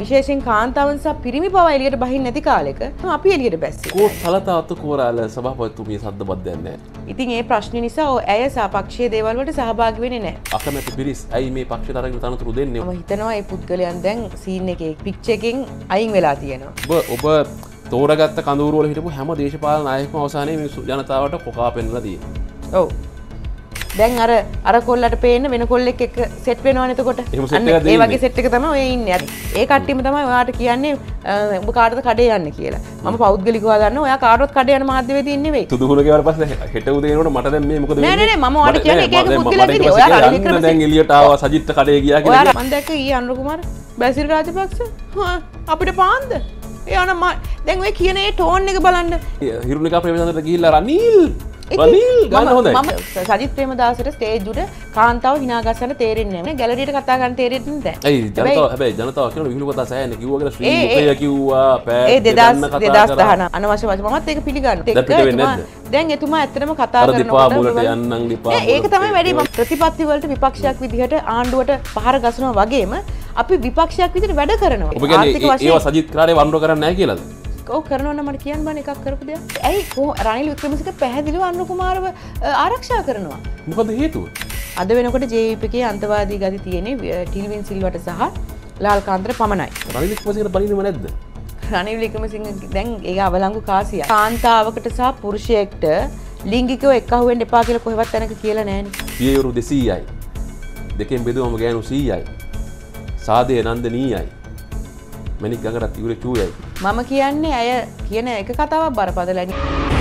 විශේෂෙන් කාන්තාවන් සහ පිරිමි පව එලියට බහින් නැති කාලෙක අපි එලියට බැස්සේ. කෝ සලතාත්තු කුමරාල සභාපතිතුමිය සද්දබත් දැන්නේ නැහැ. ඉතින් ඒ ප්‍රශ්නේ නිසා ඔය ඇය සාපක්ෂයේ දේවල් වලට සහභාගී වෙන්නේ නැහැ. අකමැති පිරිස් ඇයි මේ පක්ෂයට අරගෙන තනතුරු දෙන්නේ? මම හිතනවා මේ පුද්ගලයන් දැන් සීන් එකේ පික්චර් එකෙන් අයින් වෙලා තියෙනවා. ඔබ ඔබ තෝරගත්ත කඳුරුවල හිටපු හැම දේශපාලන අයෙක්ම අවසානය ජනතාවට කොකා පෙන්ලදී. ඔවු දැන් අර අර කොල්ලට පේන වෙන කොල්ලෙක් එක සෙට් වෙනවානතකොට ඒ වගේ සෙට්ක තම ඉන්න ඒ කට්ටිම තමයි ඔයාට කියන්නේ ඔබ කාටද කඩේ යන්න කියලා ම පෞද්ගලිකවාදන්න ඔය කාරොත් කඩයන මාධ්‍යවද ඉන්නවේ තුදුහල පස හට දනට මට ම එලියටාව සජිත්ත කඩේ කිය මන්දැක ඒ අන්රුකුමර බැසිල් රාජපක්ෂ අපිට පාන්ද යන දැන්ේ කියනේ ටෝන් එක බලන්න හිරුණික ප්‍රේමසඳට කියල්ලා රනිල් ගන්න හොඳ ම සජිත් ප්‍රේම දසට ස්ටේජුට කාන්තාව හිනාගසන තේරෙන්නේම ගැලට කතාගන්න තේරෙන්නද හැබයි ජනතාව කියන විහිලු කතා සෑන කිවගට ශ්‍රී කිව්වා පෑ දෙදස් දෙදස් දහන අනවශ්‍ය වශ මත් ඒක පිළිගන්න දැන් එතුමා ඇත්තනම කතා පාමලට යන්න ඒක තමයි වැඩි ප්‍රතිපත්තිවලට විපක්ෂයක් විදිහට ආණ්ඩුවට පහර ගසනවා වගේම අපි විපක්ෂයක් විදිට වැඩ කරනවා ඒ සජිත් කරය වන්ඩ කරන්න කියලා ඔව කරනවන මට කියන් බන එකක් කරපු දෙයක් ඇයි හෝ රනිල් වික්‍රමසික පැහැදිලිව අන්නුකුමාරව ආරක්ෂා කරනවා. මොකද හේතුව. අද වෙනකොට ජේපකේ අන්තවාදී ගති තියෙන්නේ ටිල්වින් සිල්වට සහ ලාල්කාන්ත්‍ර පමණයි රනිලික්මසිකට පලිනම නැද්ද. රනිලිකමසිංහ දැන් ඒ අවලංගු කාසිය. කාන්තාවකට සහ පුරුෂයෙක්ට ලිංගිකව එක්කහුවෙන් එපා කියල කොහෙවත් තැනක කියලා නෑන. පියවරු දෙසීයයි. දෙකෙන් බෙදුවම ගෑනු සීයයි. සාදය නන්ද නීයයි. මැනික් ගඟටත් ඉවර චූයයි. මම කියන්නේ ඇය කියන එක කතාවක් බරපතලනි.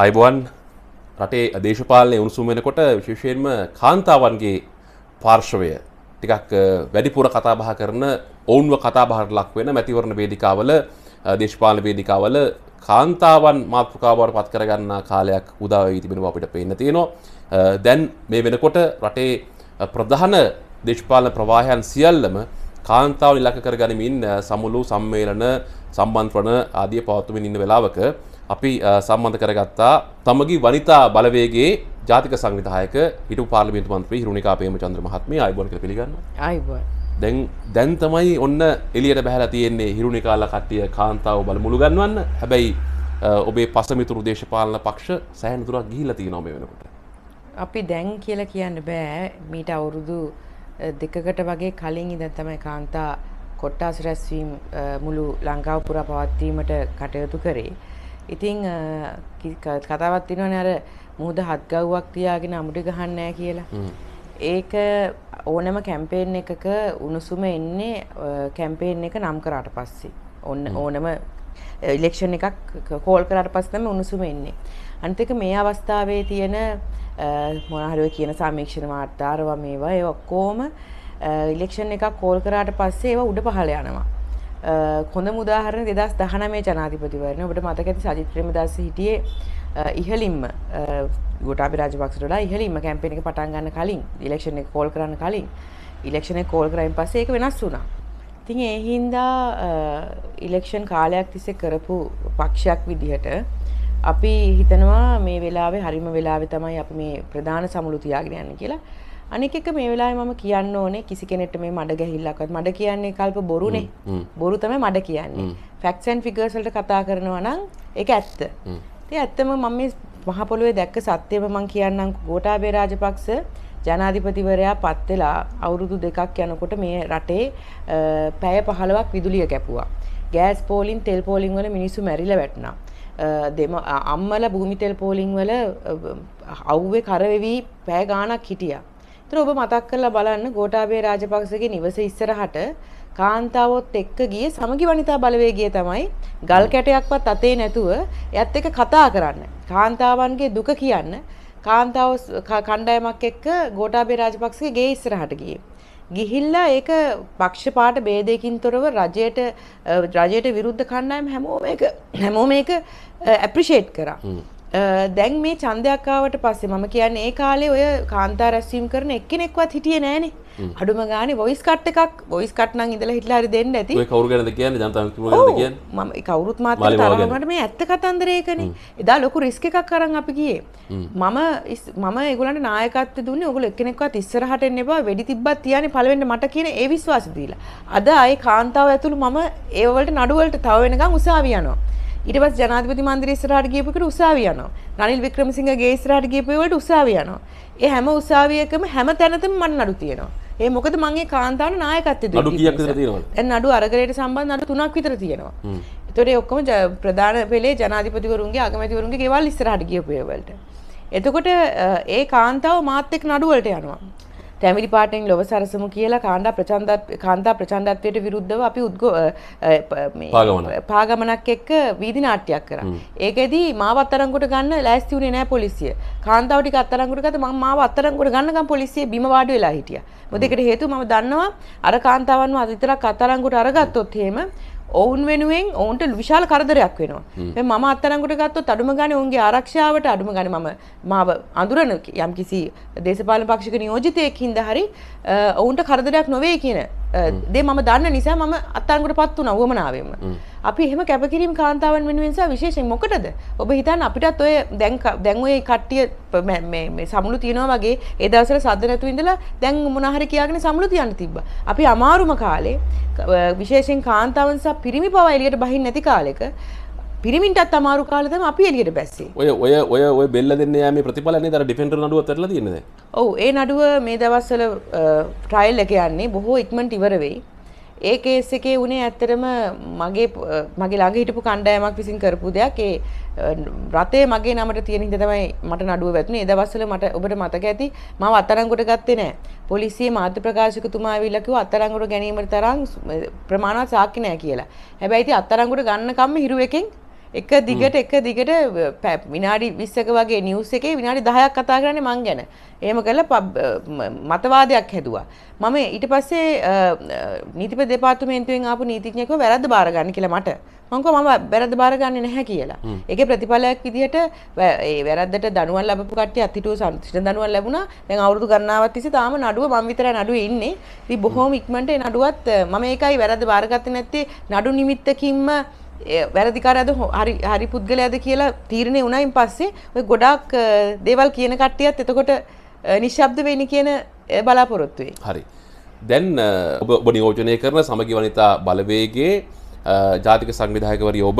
අයිබුවන් රටේ දේශපාලනය උණුසුම් වෙනකොට විශේෂයෙන්ම කාන්තාවන්ගේ පාර්ශවය ටිකක් වැඩිපුර කතාබහ කරන ඔවුන්ව කතාබහට ලක් වෙන මැතිවරණ වේදිකාවල දේශපාලන වේදිකාවල කාන්තාවන් මාතෘකාවට පත් කරගන්න කාලයක් උදාවී තිබෙනවා අපිට පේන්න තියෙනවා දැන් මේ වෙනකොට රටේ ප්‍රධාන දේශපාලන ප්‍රවාහයන් සියල්ලම කාන්තාව ඉලක්ක කරගනිමින් සමුළු සම්මේලන සම්බන්ධ වන ආදිය පවත්වමින් ඉන්න වෙලාවක අපි සම්බන්ධ කරගත්තා තමගේ වනිතා බලවේගේ ජාතික සංවිධායක හිටු පාර්ලිමින්තු මන්ත්‍රී හිරුණිකා පේමචන්ද්‍ර මහත්මිය අයිබෝන් කියලා පිළිගන්නවා. අයිබෝන්. දැන් දැන් තමයි ඔන්න එළියට බහැලා තියෙන්නේ හිරුණිකාලා කට්ටිය කාන්තාව බලමුළු ගන්නවන්න. හැබැයි ඔබේ පසමිතුරු දේශපාලන පක්ෂ සෑහන දුරක් ගිහිල්ලා තියෙනවා මේ වෙනකොට. අපි දැන් කියලා කියන්න බෑ මීට අවුරුදු දෙකකට වගේ කලින් ඉඳන් තමයි කාන්තා කොට්ටාස රැස්වීම මුළු ලංකාව පුරා පවත්වීමට කටයුතු කරේ. ඉතින් කතාවත් තිනවනේ අර මුහුද හත් ගව්වක් තියාගෙන අමුඩි ගහන්නේ නැහැ කියලා. ඒක ඕනම කැම්පේන් එකක උණුසුම එන්නේ කැම්පේන් එක නම් කරාට පස්සේ. ඔන්න ඕනම ඉලෙක්ෂන් එකක් කෝල් කරාට පස්සේ තමයි උණුසුම එන්නේ. අනිත් එක මේ අවස්ථාවේ තියෙන මොන හරි ඔය කියන සමීක්ෂණ වාර්තාරව මේවා ඒ ඔක්කොම ඉලෙක්ෂන් එකක් කෝල් කරාට පස්සේ ඒවා උඩ පහළ යනවා. හොඳ මුදාහරණ දෙදස් දහනමේ ජනාධිපතිවරණ ඔබට මතක ඇති සජිත් ප්‍රේමදාස හිටියේ ඉහලින්ම ගොටාපි රාජපක්ෂට වඩා ඉහලින්ම කැම්පේන් එක පටන් ගන්න කලින් ඉලෙක්ෂන් එක කෝල් කරන්න කලින් ඉලෙක්ෂන් එක කෝල් කරායින් පස්සේ ඒක වෙනස් වුණා. ඉතින් ඒ හින්දා ඉලෙක්ෂන් කාලයක් තිස්සේ කරපු පක්ෂයක් විදිහට අපි හිතනවා මේ වෙලාවේ හරිම වෙලාවේ තමයි අපි මේ ප්‍රධාන සමුළු තියාගෙන යන්නේ කියලා. අනික එක මේ වෙලාවේ මම කියන්න ඕනේ කිසි කෙනෙක්ට මේ මඩ ගැහිල්ලක්වත් මඩ කියන්නේ කල්ප බොරුනේ. බොරු තමයි මඩ කියන්නේ. ෆැක්ට්ස් ඇන්ඩ් ෆිගර්ස් වලට කතා කරනවා නම් ඒක ඇත්ත. ඉතින් ඇත්තම මම මේ මහ පොළොවේ දැක්ක සත්‍යම මම කියන්නම් ගෝඨාභය රාජපක්ෂ ජනාධිපතිවරයා පත් වෙලා අවුරුදු දෙකක් යනකොට මේ රටේ පැය 15ක් විදුලිය කැපුවා. ගෑස් පෝලින් තෙල් පෝලින් වල මිනිස්සු මැරිලා වැටුණා. දෙම අම්මල භූමි තෙල් පෝලින් වල අවුවේ කරවෙවි පැය ගාණක් හිටියා. ඒතර ඔබ මතක් කරලා බලන්න ගෝඨාභය රාජපක්ෂගේ නිවස ඉස්සරහට කාන්තාවොත් එක්ක ගිය සමගි වනිතා බලවේගය තමයි ගල් කැටයක්වත් අතේ නැතුව එයත් එක්ක කතා කරන්න. කාන්තාවන්ගේ දුක කියන්න කාන්තාව කණ්ඩායමක් එක්ක ගෝඨාභය රාජපක්ෂගේ ගේ ඉස්සරහට ගියේ. ගිහිල්ලා ඒක පක්ෂපාට ભેදයකින් තොරව රජයට රජයට විරුද්ධ කණ්ඩායම හැමෝම ඒක හැමෝම ඒක ඇප්‍රීෂিয়েට් කරා. දැන් මේ චන්දයක් ආවට පස්සේ මම කියන්නේ ඒ කාලේ ඔය කාන්තා රැස්වීම් කරන එක්කෙනෙක්වත් හිටියේ නෑනේ. අඩුම ගානේ වොයිස් කට් එකක් වොයිස් කට් නම් ඉඳලා හිටලා හරි දෙන්න ඇති. ඔය කවුරු ගැනද කියන්නේ? ජනතාව කිව්ව ගැනද කියන්නේ? මම කවුරුත් මාත් තරමකට මේ ඇත්ත කතන්දරයකනේ. එදා ලොකු රිස්ක් එකක් අරන් අපි ගියේ. මම මම ඒගොල්ලන්ට නායකත්වය දුන්නේ ඔයගොල්ලෝ එක්කෙනෙක්වත් ඉස්සරහට එන්න එපා වෙඩි තිබ්බත් තියානේ පළවෙන්න මට කියන ඒ විශ්වාසය දීලා. අද ආයේ කාන්තාව ඇතුළු මම ඒව වලට නඩු වලට තව වෙනකන් උසාවි යනවා. ඊට පස්සේ ජනාධිපති මන්දිරය ඉස්සරහට ගියපෙකට උසාවි යනවා. රනිල් වික්‍රමසිංහගේ ඉස්සරහට ගියපෙවට උසාවි යනවා. ඒ හැම උසාවියකම හැම තැනතම මන් නඩු තියෙනවා. ඒ මොකද මගේ කාන්තාවන නායකත්වය නඩු කීයක් විතර තියෙනවද? දැන් නඩු අරගලයට සම්බන්ධ නඩු තුනක් විතර තියෙනවා. ඒතකොට ඒ ඔක්කොම ප්‍රධාන පෙළේ ජනාධිපතිවරුන්ගේ අගමැතිවරුන්ගේ ගෙවල් ඉස්සරහට ගියපු ඒවලට. එතකොට ඒ කාන්තාව මාත් එක්ක නඩු වලට යනවා. ටැමිලි පාටෙන් ලොව සරසමු කියලා කාණ්ඩා ප්‍රචන්දත් කාන්තා ප්‍රචණ්ඩත්වයට විරුද්ධව අපි උද්ගෝ පාගමනක් එක්ක වීදි නාට්‍යයක් කරා. ඒකෙදී මාව අත්තරංගුට ගන්න ලෑස්ති වුණේ නෑ පොලිසිය. කාන්තාව ටික අත්තරංගුට ගත්ත මම මාව අත්තරංගුට ගන්නකම් පොලිසිය බිම වාඩි වෙලා හිටියා. මොකද ඒකට හේතුව මම දන්නවා අර කාන්තාවන්ව අත විතරක් අත්තරංගුට අරගත්තොත් එහෙම ඔවුන් වෙනුවෙන් ඔවුන්ට විශාල කරදරයක් වෙනවා. මේ මම අත්තරංගුට ගත්තොත් අඩුම ගානේ ඔවුන්ගේ ආරක්ෂාවට අඩුම ගානේ මම මාව අඳුරන යම්කිසි දේශපාලන පක්ෂික නියෝජිතයෙක් හින්දා හරි ඔවුන්ට කරදරයක් නොවේ කියන දේ මම දන්න නිසා මම අත්තන්කට පත් වුණ වුවමනාවෙම. අපි එහෙම කැපකිරීම කාන්තාවන් වෙනුවෙන්සා විශේෂෙන් මොකටද ඔබ හිතන් අපිටත් ඔය දැන් දැන්ඔය කට්ටිය සමුළු තියෙනවා වගේ ඒදවසර සද නැතු ඉඳලා දැන් මොනහරි කියයාගෙන සමුළු තියන්න තිබ්බ. අපි අමාරුම කාලේ විශේෂෙන් කාන්තාවන්සා පිරිමි පව එලියට බහින් නැති කාලෙක පිරිමින්ටත් අමාරු කාලදම අපි එලියට බැස්සේ ඔය ඔය ඔය ඔය බෙල්ල දෙන්න යම ප්‍රතිඵලන තර ඩිපෙන්ට නඩුව තරල තියනෙද ඔවු ඒ නඩුව මේ දවස්සල ට්‍රයිල් එක යන්නේ බොහෝ ඉක්මට ඉවරවෙයි ඒ කේස් එකේ උනේ ඇත්තරම මගේ මගේ ළඟ හිටපු කණ්ඩායමක් විසින් කරපු දෙයක් ඒ රතේ මගේ නමට තියෙන හින්දා තමයි මට නඩුව වැතුනේ. ඒ දවස්වල මට ඔබට මතක ඇති මම අත්අඩංගුවට ගත්තේ නැහැ. පොලිසිය මාධ්‍ය ප්‍රකාශකතුමා ඇවිල්ලා කිව්වා අත්අඩංගුවට ගැනීමට තරම් ප්‍රමාණවත් සාක්ෂි නැහැ කියලා. හැබැයි ඉතින් අත්අඩංගුවට ගන්න කම්ම හිරු එකෙන් එක දිගට එක දිගට විනාඩි විස්සක වගේ නිවස් එකේ විනාඩි දහයක් කතා කරන්නේ මං ගැන. එහෙම කළා මතවාදයක් හැදුවා. මම ඊට පස්සේ නීතිපති දෙපාර්තමේන්තුවෙන් ආපු නීතිඥයෙක්ව වැරද්ද බාර ගන්න කියලා මට. මං කිව්වා මම වැරද්ද බාර ගන්නේ නැහැ කියලා. ඒකේ ප්‍රතිඵලයක් විදිහට ඒ වැරද්දට දනුවම් ලැබපු කට්ටිය අතිටුව සම්පූර්ණ දනුවම් ලැබුණා. දැන් අවුරුදු ගණනාවක් තිස්සේ තාම නඩුව මම විතරයි නඩුවේ ඉන්නේ. ඉතින් බොහොම ඉක්මනට ඒ නඩුවත් මම ඒකයි වැරද්ද බාරගත්තේ නැත්තේ නඩු නිමිත්තකින්ම වැරදිකාරයද හරි හරි පුද්ගලයද කියලා තීරණය උනයින් පස්සේ ඔය ගොඩාක් දේවල් කියන කට්ටියත් එතකොට නිශ්ශබ්ද වෙන්න කියන බලාපොරොත්තුවේ. හරි. දැන් ඔබ ඔබ නියෝජනය කරන සමගි වනිතා බලවේගේ ජාතික සංවිධායකවරිය ඔබ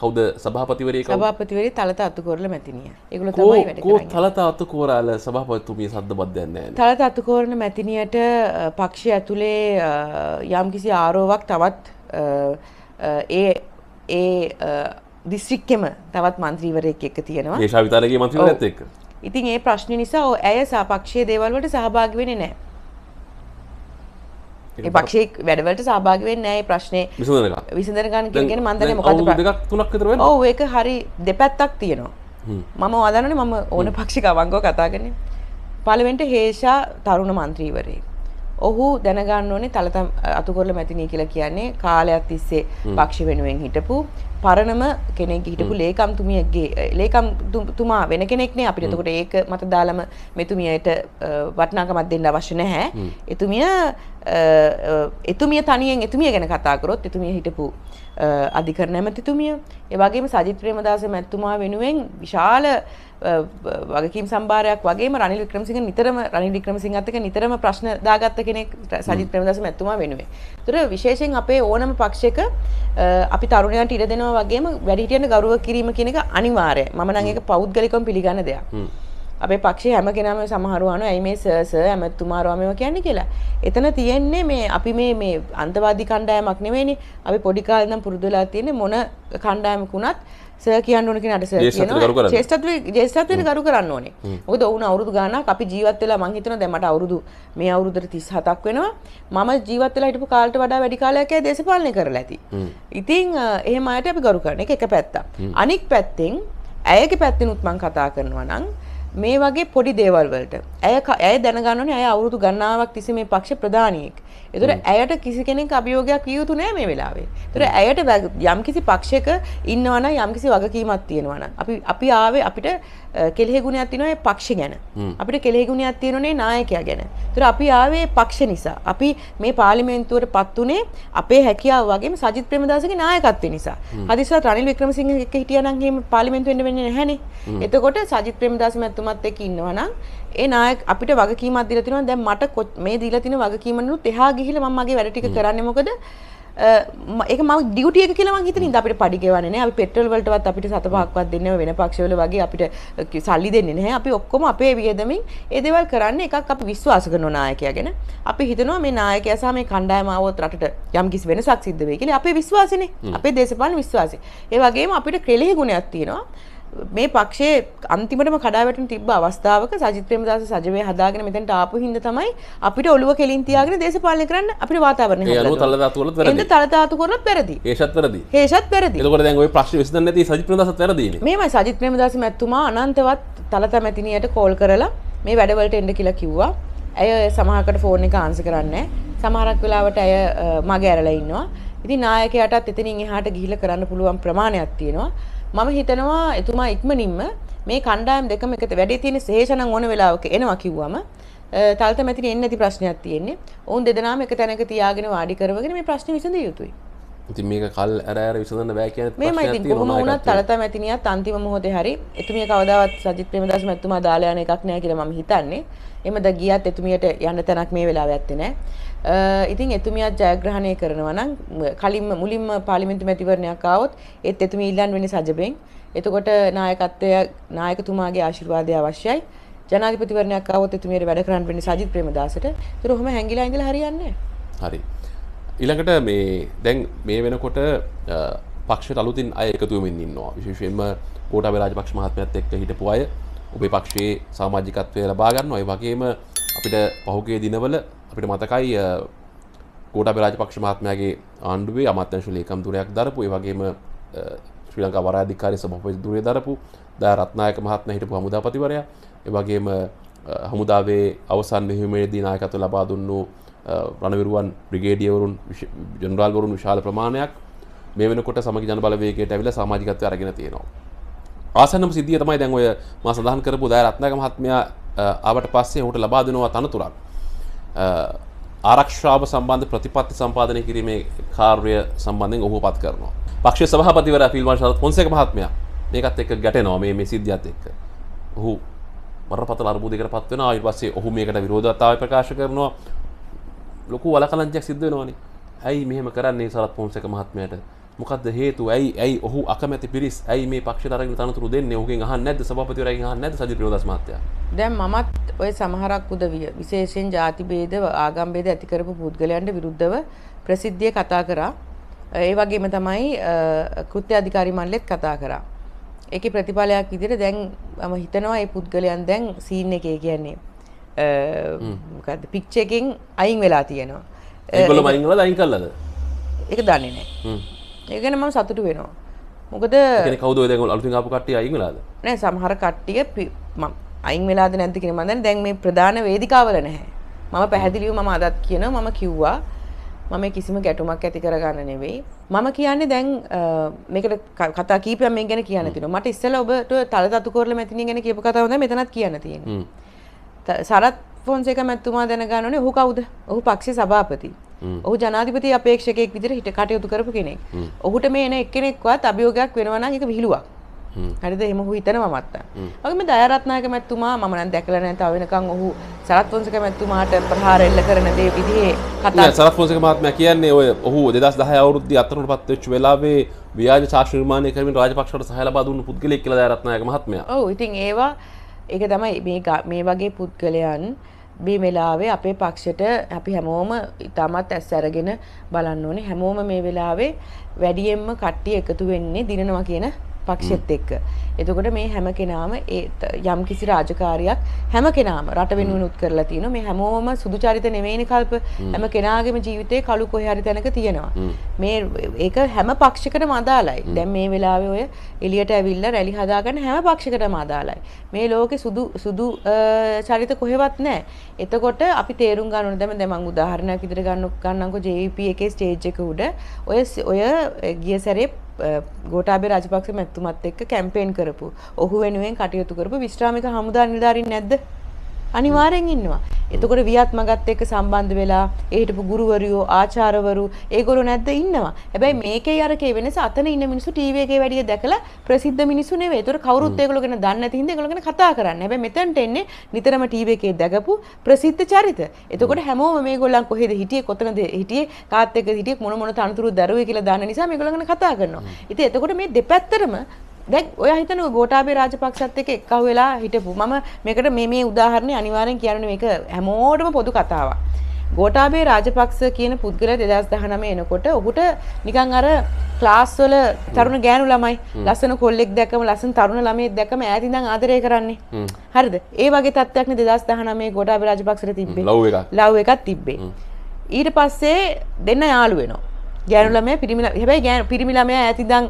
කවුද සභාපතිවරේ සභාපතිවරේ තලත අත්තුකෝරල මැතිනිය. ඒගොල්ලෝ තමයි වැඩ කරන්නේ. තලත අත්තුකෝරාල සභාපතිතුමිය සද්දපත් දැන්නේ නැහැ. තලත අත්තුකෝරන මැතිනියට පක්ෂය ඇතුලේ යම්කිසි ආරෝවක් තවත් ඒ ඒ දිස්ත්‍රික්කෙම තවත් මන්ත්‍රීවරයෙක් එක තියෙනවා ශවිතාරගේ මන්ත්‍රීවරත් එක් ඉතින් ඒ ප්‍රශ්න නිසා ඇය සාපක්ෂය දේවල්වට සහභාගි වෙන නෑ පක්ෂයක් වැඩවලට සභාගවෙන් නෑ ප්‍රශ්නය විසඳරගන්න කියගෙන මන්දන මොකක් තුනක් තර ඒක හරි දෙපැත්තක් තියෙනවා මම අදනන මම ඕන පක්ෂික අවංගෝ කතාගෙන පලවෙන්ට හේෂා තරුණ මන්ත්‍රීවරේ ඔහු දැනගන්න ඕනේ තලත අතුකොරල මැතිනී කියලා කියන්නේ කාලයක් තිස්සේ පක්ෂ වෙනුවෙන් හිටපු පරණම කෙනෙක් හිටපු ලේකම්තුමියගේ ලේකම්තුමා වෙන කෙනෙක්නේ අපිට එතකොට ඒක මත දාලම මෙතුමියට වටිනාකමක් දෙන්න අවශ්‍ය නැහැ. එතුමිය එතුමිය තනියෙන් එතුමිය ගැන කතාකරොත් එතුමිය හිටපු අධිකර නැමතිතුමිය ඒවගේම සජිත් ප්‍රේමදාස මැත්තුමා වෙනුවෙන් විශාල වගකින් සම්භාරයක් වගේ රනිල් වික්‍රමසිංහ නිතරම රනිල් වික්‍රමසිංහත් එක්ක නිතරම ප්‍රශ්න දාගත්ත කෙනෙක් සජිත් ප්‍රේමදාස මැත්තුමා වෙනුවෙන්. ඒතර විශේෂයෙන් අපේ ඕනම පක්ෂයක අපි තරුණයන්ට ඉඩ දෙනවා වගේම වැඩිහිටියන්ට ගෞරව කිරීම කියන එක අනිවාර්යයි. මම නම් ඒක පෞද්ගලිකවම පිළිගන්න දෙයක්. අපේ පක්ෂේ හැම කෙනම සමහරුවන ඇයි මේ සර්ස ඇමත්තුමාරවාමම කියන්නේ කියලා. එතන තියෙන්නේ මේ අපි මේ මේ අන්තවාදි කණ්ඩායමක් නෙවෙයිනි අපි පොඩිකාලනම් පුරුදුලා තියෙන්නේ මොන කණ්ඩායමකුණත් සර් කියන්න ඕන කෙනාට සර් කියනවා. ජේෂ්ඨත්වය ජේෂ්ඨත්වයට ගරු කරන්න ඕනේ. මොකද ඔවුන් අවුරුදු ගාණක් අපි ජීවත් වෙලා මං හිතනවා දැන් මට අවුරුදු මේ අවුරුද්දට 37ක් වෙනවා. මම ජීවත් වෙලා හිටපු කාලට වඩා වැඩි කාලයක් ඇය දේශපාලනය කරලා ඇති. ඉතින් එහෙම අයට අපි ගරු කරන එක එක පැත්තක්. අනික් පැත්තෙන් ඇයගේ පැත්තෙනුත් මං කතා කරනවා නම් මේ වගේ පොඩි දේවල් වලට ඇය ඇය දැනගන්න ඕනේ ඇය අවුරුදු ගණනාවක් තිස්සේ මේ පක්ෂ ප්‍රධානියෙක්. ඒතර ඇයට කිසි කෙනෙක් අභියෝගයක් විය යුතු නෑ මේ වෙලාවේ. ඒතර ඇයට යම්කිසි පක්ෂයක ඉන්නවා නම් යම්කිසි වගකීමක් තියෙනවා නම් අපි අපි ආවේ අපිට කෙලෙහි ගුණයක් තියෙනවා ඒ පක්ෂ ගැන. අපිට කෙලෙහි ගුණයක් තියෙනුනේ නායකයා ගැන. ඒතර අපි ආවේ පක්ෂ නිසා. අපි මේ පාර්ලිමේන්තුවට පත් උනේ අපේ හැකියාව වගේම සජිත් ප්‍රේමදාසගේ නායකත්වය නිසා. හදිස්සියට රනිල් වික්‍රමසිංහ එක්ක හිටියානම් එහෙම පාර්ලිමේන්තු වෙන්න වෙන්නේ නැහනේ. එතකොට සජිත් ප්‍රේමදාස මැතිතුමත් එක්ක ඉන්නවනම් ඒ නායක අපිට වගකීමක් දීලා තිනවා දැන් මට මේ දීලා තින වගකීමනුත් එහා ගිහිල්ලා මම මගේ වැඩ ටික කරන්නේ මොකද ඒක ම ඩියුටිය එක කියලම හිතනින් අපිට පඩිගවන්නේ අපි පෙට්‍රල් වලටවත් අපිට සත පහක්වත් දෙන්න වෙන පක්ෂවල වගේ අපිට සල්ලි දෙන්නේ නැහැ අපි ඔක්කොම අපේ වියදමින් ඒ දේවල් කරන්න එකක් අපි විශ්වාස කරන නායකයා ගැන අපි හිතනවා මේ නායකයා සහ මේ කණ්ඩායම ආවොත් රටට යම් කිසි වෙනසක් සිද්ධ වෙයි කියලා අපේ විශ්වාසනේ අපේ දේශපාලන විශ්වාසය ඒ වගේම අපිට කෙලෙහි ගුණයක් තියෙනවා මේ පක්ෂයේ අන්තිමටම කඩාවැටෙන තිබ්බ අවස්ථාවක සජිත් ප්‍රේමදාස සජවය හදාගෙන මෙතෙන්ට ආපු හින්දා තමයි අපිට ඔළුව කෙලින් තියාගෙන දේශපාලනය කරන්න අපිට වාතාවරණය හදලා. ඒ අනුව තලදාතු වලත් වැරදි. එන්න තලදාතු කරලත් වැරදි. ඒෂත් වැරදි. ඒෂත් වැරදි. එතකොට දැන් ওই ප්‍රශ්නේ විසඳන්න නැති සජිත් ප්‍රේමදාසත් වැරදිනේ. මේමයි සජිත් ප්‍රේමදාස මැතිතුමා අනන්තවත් තලතැමැතිනියට කෝල් කරලා මේ වැඩවලට එන්න කියලා කිව්වා. ඇය සමහරකට ෆෝන් එක ආන්සර් කරන්නේ සමහරක් වෙලාවට ඇය මගේ ඇරලා ඉන්නවා. ඉතින් නායකයාටත් එතනින් එහාට ගිහිල්ලා කරන්න පුළුවන් ප්‍රමාණයක් තියෙනවා. මම හිතනවා එතුමා ඉක්මනින්ම මේ කණ්ඩායම් දෙකම එකත වැඩේ තියෙන සේෂණම් ඕන වෙලාවක එනවා කිව්වම තල්ත මැතිට එන්න ඇති ප්‍රශ්නයක් තියෙන්නේ. ඔවුන් දෙදෙනාම එක තැනක තියාගෙන වාඩි කරවගෙන මේ ප්‍රශ්නේ විසඳිය යුතුයි. ඉතින් මේක කල් ඇර ඇර විසඳන්න බෑ කියන ප්‍රශ්නයක් තියෙනවා. මේම ඉතින් තලත මැතිනියත් අන්තිම මොහොතේ හරි එතුමිය කවදාවත් සජිත් ප්‍රේමදාස මැතිතුමා දාලා යන එකක් නෑ කියලා මම හිතන්නේ. එහෙමද ගියත් එතුමියට යන්න තැනක් මේ වෙලාවේ ඇත්තේ නෑ. ඉතින් එතුමියත් ජයග්‍රහණය කරනවා නම් කලින්ම මුලින්ම පාර්ලිමේන්තු මැතිවරණයක් ආවොත් ඒත් එතුමිය ඉල්ලන් වෙන්නේ සජබෙන්. එතකොට නායකත්වය නායකතුමාගේ ආශිර්වාදය අවශ්‍යයි. ජනාධිපතිවරණයක් ආවොත් එතුමියට වැඩ කරන්න වෙන්නේ සජිත් ප්‍රේමදාසට. ඒතර ඔහම හැංගිලා ඉඳලා හරියන්නේ හරි. ඊළඟට මේ දැන් මේ වෙනකොට පක්ෂයට අලුතින් අය එකතු වෙමින් ඉන්නවා. විශේෂයෙන්ම කෝටාබේ රාජපක්ෂ මහත්මයාත් එක්ක හිටපු අය ඔබේ පක්ෂයේ සමාජිකත්වය ලබා ගන්නවා. ඒ වගේම අපිට පහුගේ දිනවල අපිට මතකයි කෝට පරාජපක්ෂ මහත්මයාගේ ආණ්ඩුවේ අමාත්‍යංශ ලේකම් දුරයක් දරපු ඒ වගේම ශ්‍රී ලංකා වරාධිකාරී සභාපති දුරේ දරපු දා රත්නායක මහත්මයා හිටපු හමුදාපතිවරයා ඒ වගේම හමුදාවේ අවසන් මෙහිමේදී නායකත්ව ලබා දුන්නු රණවිරුවන් බ්‍රිගේඩියවරුන් ජනරාල්වරුන් විශාල ප්‍රමාණයක් මේ වෙනකොට සමග ජන බලවේගයට ඇවිල්ලා සමාජිකත්වය අරගෙන තියෙනවා. ආසන්නම සිද්ධිය තමයි දැන් ඔය මා සඳහන් කරපු දා රත්නායක මහත්මයා අවට පස්සේ ඔහුට ලබා දෙනවා තනතුරක් ආරක්ෂාව සම්බන්ධ ප්‍රතිපත්ති සම්පාදනය කිරීමේ කාර්ය සම්බන්ධයෙන් ඔහු පත් කරනවා. පක්ෂ සභාපතිවර පිල්වන් ශරත් පොන්සේක මහත්මයා මේකත් එක්ක ගැටෙනවා මේ මේ සිද්ධියත් එක්ක. ඔහු මරපතල අර්බුදයකට පත් වෙනවා. ඊට පස්සේ ඔහු මේකට විරෝධතාවය ප්‍රකාශ කරනවා. ලොකු වලකලංචයක් සිද්ධ වෙනවානේ. ඇයි මෙහෙම කරන්නේ සරත් පොන්සේක මහත්මයාට? මොකද හේතු ඇයි ඇයි ඔහු අකමැති පිරිස් ඇයි මේ පක්ෂ තරගෙන තනතුරු දෙන්නේ ඔහුගෙන් අහන්න නැද්ද සභාපතිවරයාගෙන් අහන්න නැද්ද සජිත් ප්‍රේමදාස මහත්තයා දැන් මමත් ওই සමහරක් උදවිය විශේෂයෙන් ಜಾති ભેද ආගම් ભેද ඇති කරපු පුද්ගලයන්ට විරුද්ධව ප්‍රසිද්ධිය කතා කරා ඒ වගේම තමයි කෘත්‍ය අධිකාරී මණ්ඩලෙත් කතා කරා ඒකේ ප්‍රතිඵලයක් විදිහට දැන් මම හිතනවා මේ පුද්ගලයන් දැන් සීන් එකේ කියන්නේ මොකද්ද පික්චර් එකෙන් අයින් වෙලා තියෙනවා ඒගොල්ලෝ මයින් වල අයින් කළාද ඒක දන්නේ නැහැ ඒගෙන ම සතුට වෙනවා මොකද කවද දැකු අලුති අපපු කට්ටිය අයිවෙලාද නෑ සමහර කට්ටිය අයින් වෙලා නැතිකෙන මඳ දැන් මේ ප්‍රධාන වේදිකාවල නැහැ මම පැහැදිලිව මම අදත් කියන මම කිව්වා මම කිසිම ගැටුමක් ඇති කරගන්න නෙවෙයි මම කියන්නේ දැන් මේකට කතා කීපයක් මේ ගැන කියන්න තියෙනවා මට ඉස්සෙල්ලා ඔබට තලතතු කරලා මැතිණිය ගැන කියපු කතාව හොඳයි මෙතනත් කියන්න තියෙනවා සරත් ෆොන්සේක මැතිතුමා දැනගන්න ඕනේ ඔහු කවුද ඔහු පක්ෂේ සභාපති ඔහු ජනාධිපති අපේක්ෂකයෙක් විදිර හිට කටයුතු කරපු කෙනෙක් ඔහුට මේ එන එක්කෙනෙක්වත් අභියෝගයක් වෙනවන එක විහිලුවක් හරිද එම හු හිතන මත්තා ඔගේම දයරත්නායක මැත්තුමා මන දැකලන තව වෙනකං ඔහු සරත්වන්සක මැත්තුමාට ප්‍රහාර එල්ල කරන දේ විදිහේ කතා සරත්වන්සක මහත්මයා කියන්නේ ඔය ඔහු දෙදස් දහ අවුරුද්දේ අතරට පත්වෙච්ච වෙලාවේ ව්‍යාජ ශාස්ත්‍ර නිර්මාණය කරමින් රාජපක්ෂට සහය ලබා දුන්නු පුද්ගලයෙක් කියලා දයරත්නායක මහත්මයා ඔව් ඉතින් ඒවා ඒක තමයි මේ මේ වගේ පුද්ගලයන් මේ වෙලාවේ අපේ පක්ෂයට අපි හැමෝම ඉතාමත් ඇස් අරගෙන බලන්න ඕනේ හැමෝම මේ වෙලාවේ වැඩියෙන්ම කට්ටිය එකතු වෙන්නේ දිනනවා කියන පක්ෂෙත් එක්ක. එතකොට මේ හැම කෙනාම ඒ යම් කිසි රාජකාරියක් හැම කෙනාම රට වෙනුවෙන් උත් කරලා තියෙනවා. මේ හැමෝම සුදු චරිත නෙමෙයිනේ කල්ප. හැම කෙනාගේම ජීවිතේ කළු කොහේ හරි තැනක තියෙනවා. මේ ඒක හැම පක්ෂයකටම අදාළයි. දැන් මේ වෙලාවේ ඔය එළියට ඇවිල්ලා රැලි හදාගන්න හැම පක්ෂයකටම අදාළයි. මේ ලෝකේ සුදු සුදු චරිත කොහෙවත් නැහැ. එතකොට අපි තේරුම් ගන්න ඕනේ දැන් මම උදාහරණයක් විදිහට ගන්න ගන්නම්කෝ JVP එකේ ස්ටේජ් එක උඩ ඔය ඔය ගිය සැරේ ගෝටාබේ රාජපක්ෂ මැතිතුමත් එක්ක කැම්පේන් කරපු ඔහු වෙනුවෙන් කටයුතු කරපු විශ්‍රාමික හමුදා නිලධාරීන් නැද්ද අනිවාර්යෙන් ඉන්නවා. එතකොට වියත්මගත් එක්ක සම්බන්ධ වෙලා ඒ හිටපු ගුරුවරයෝ ආචාර්යවරු ඒගොල්ලෝ නැද්ද ඉන්නවා. හැබැයි මේකේ අර කේ වෙනස අතන ඉන්න මිනිස්සු ටීවී එකේ වැඩිය දැකලා ප්‍රසිද්ධ මිනිස්සු නෙවෙයි. ඒතකොට කවුරුත් ඒගොල්ලෝ ගැන දන්නේ නැති හින්දා ඒගොල්ලෝ ගැන කතා කරන්නේ. හැබැයි මෙතනට එන්නේ නිතරම ටීවී එකේ දැකපු ප්‍රසිද්ධ චරිත. එතකොට හැමෝම මේගොල්ලන් කොහෙද හිටියේ කොතනද හිටියේ කාත් එක්කද හිටියේ මොන මොන තනතුරු දරුවේ කියලා දන්න නිසා මේගොල්ලෝ ගැන කතා කරනවා. ඉතින් එතකොට මේ දෙපැත්තරම දැන් ඔයා හිතනකෝ ගෝඨාභය රාජපක්ෂත් එක්ක එක්කහු වෙලා හිටපු මම මේකට මේ මේ උදාහරණේ අනිවාර්යෙන් කියන්නේ මේක හැමෝටම පොදු කතාවක්. ගෝඨාභය රාජපක්ෂ කියන පුද්ගලයා 2019 එනකොට ඔහුට නිකන් අර ක්ලාස් වල තරුණ ගෑනු ළමයි ලස්සන කොල්ලෙක් දැකම ලස්සන තරුණ ළමයෙක් දැකම ඈතින් ඉඳන් ආදරය කරන්නේ. හරිද? ඒ වගේ තත්ත්වයක් නේ 2019 ගෝඨාභය රාජපක්ෂට තිබ්බේ. ලව් එකක්. ලව් එකක් තිබ්බේ. ඊට පස්සේ දෙන්න යාළු වෙනවා. ගෑනුලමය පිරිමිල හැබයි ගෑ පිරිමිලමය ඇතිදං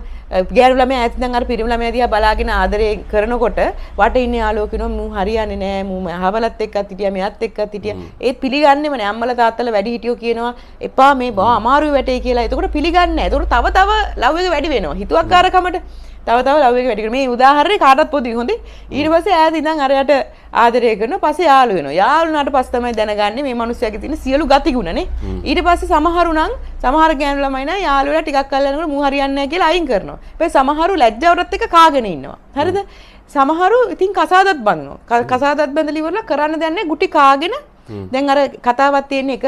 ගෑරුලම ඇතිදං අර පිරිමිලම දිහ බලාගෙන ආදරය කරනකොට වට ඉන්න ආලෝකන මූ හරියන්න නෑ මූම හවලත් එක් අතිටිය මෙත් එක් අතිටිය ඒත් පිළිගන්නෙම නෑම්මල තාත්තල වැඩි හිටියෝ කියනවා එපා මේ බා අමාරු වැටේ කියලා එතකොට පිළිගන්න ඇතුට තව තව ලව්ව වැඩි වෙනවා හිතුවක් ගාරකමට තවතව ලවක වැඩිකර මේ උදාහරය කාටත් පොදි හොඳ ඊට පස ඇද ඉඳං අරයට ආදරය කරන පස යාලුවෙන යාලුනට පස්සමයි දැනගන්න මේ මනුස්සයක තින සියලු ගතිගුණනේ ඊට පස්ස සමහරුනම් සමහර ගෑනුලමයින යාලුවට ටිකක් කල්ලනකට මුහරියන්න කියලා අයින් කරනවා පේ සමහරු ලැජ්ජවරත් එක කාගෙන ඉන්නවා හරිද සමහරු ඉතින් කසාදත් බන්නවා කසාදත් බැඳලිවරලා කරන්න දැන්නේ ගුටි කාගෙන දැන් අර කතාවත් තියෙන එක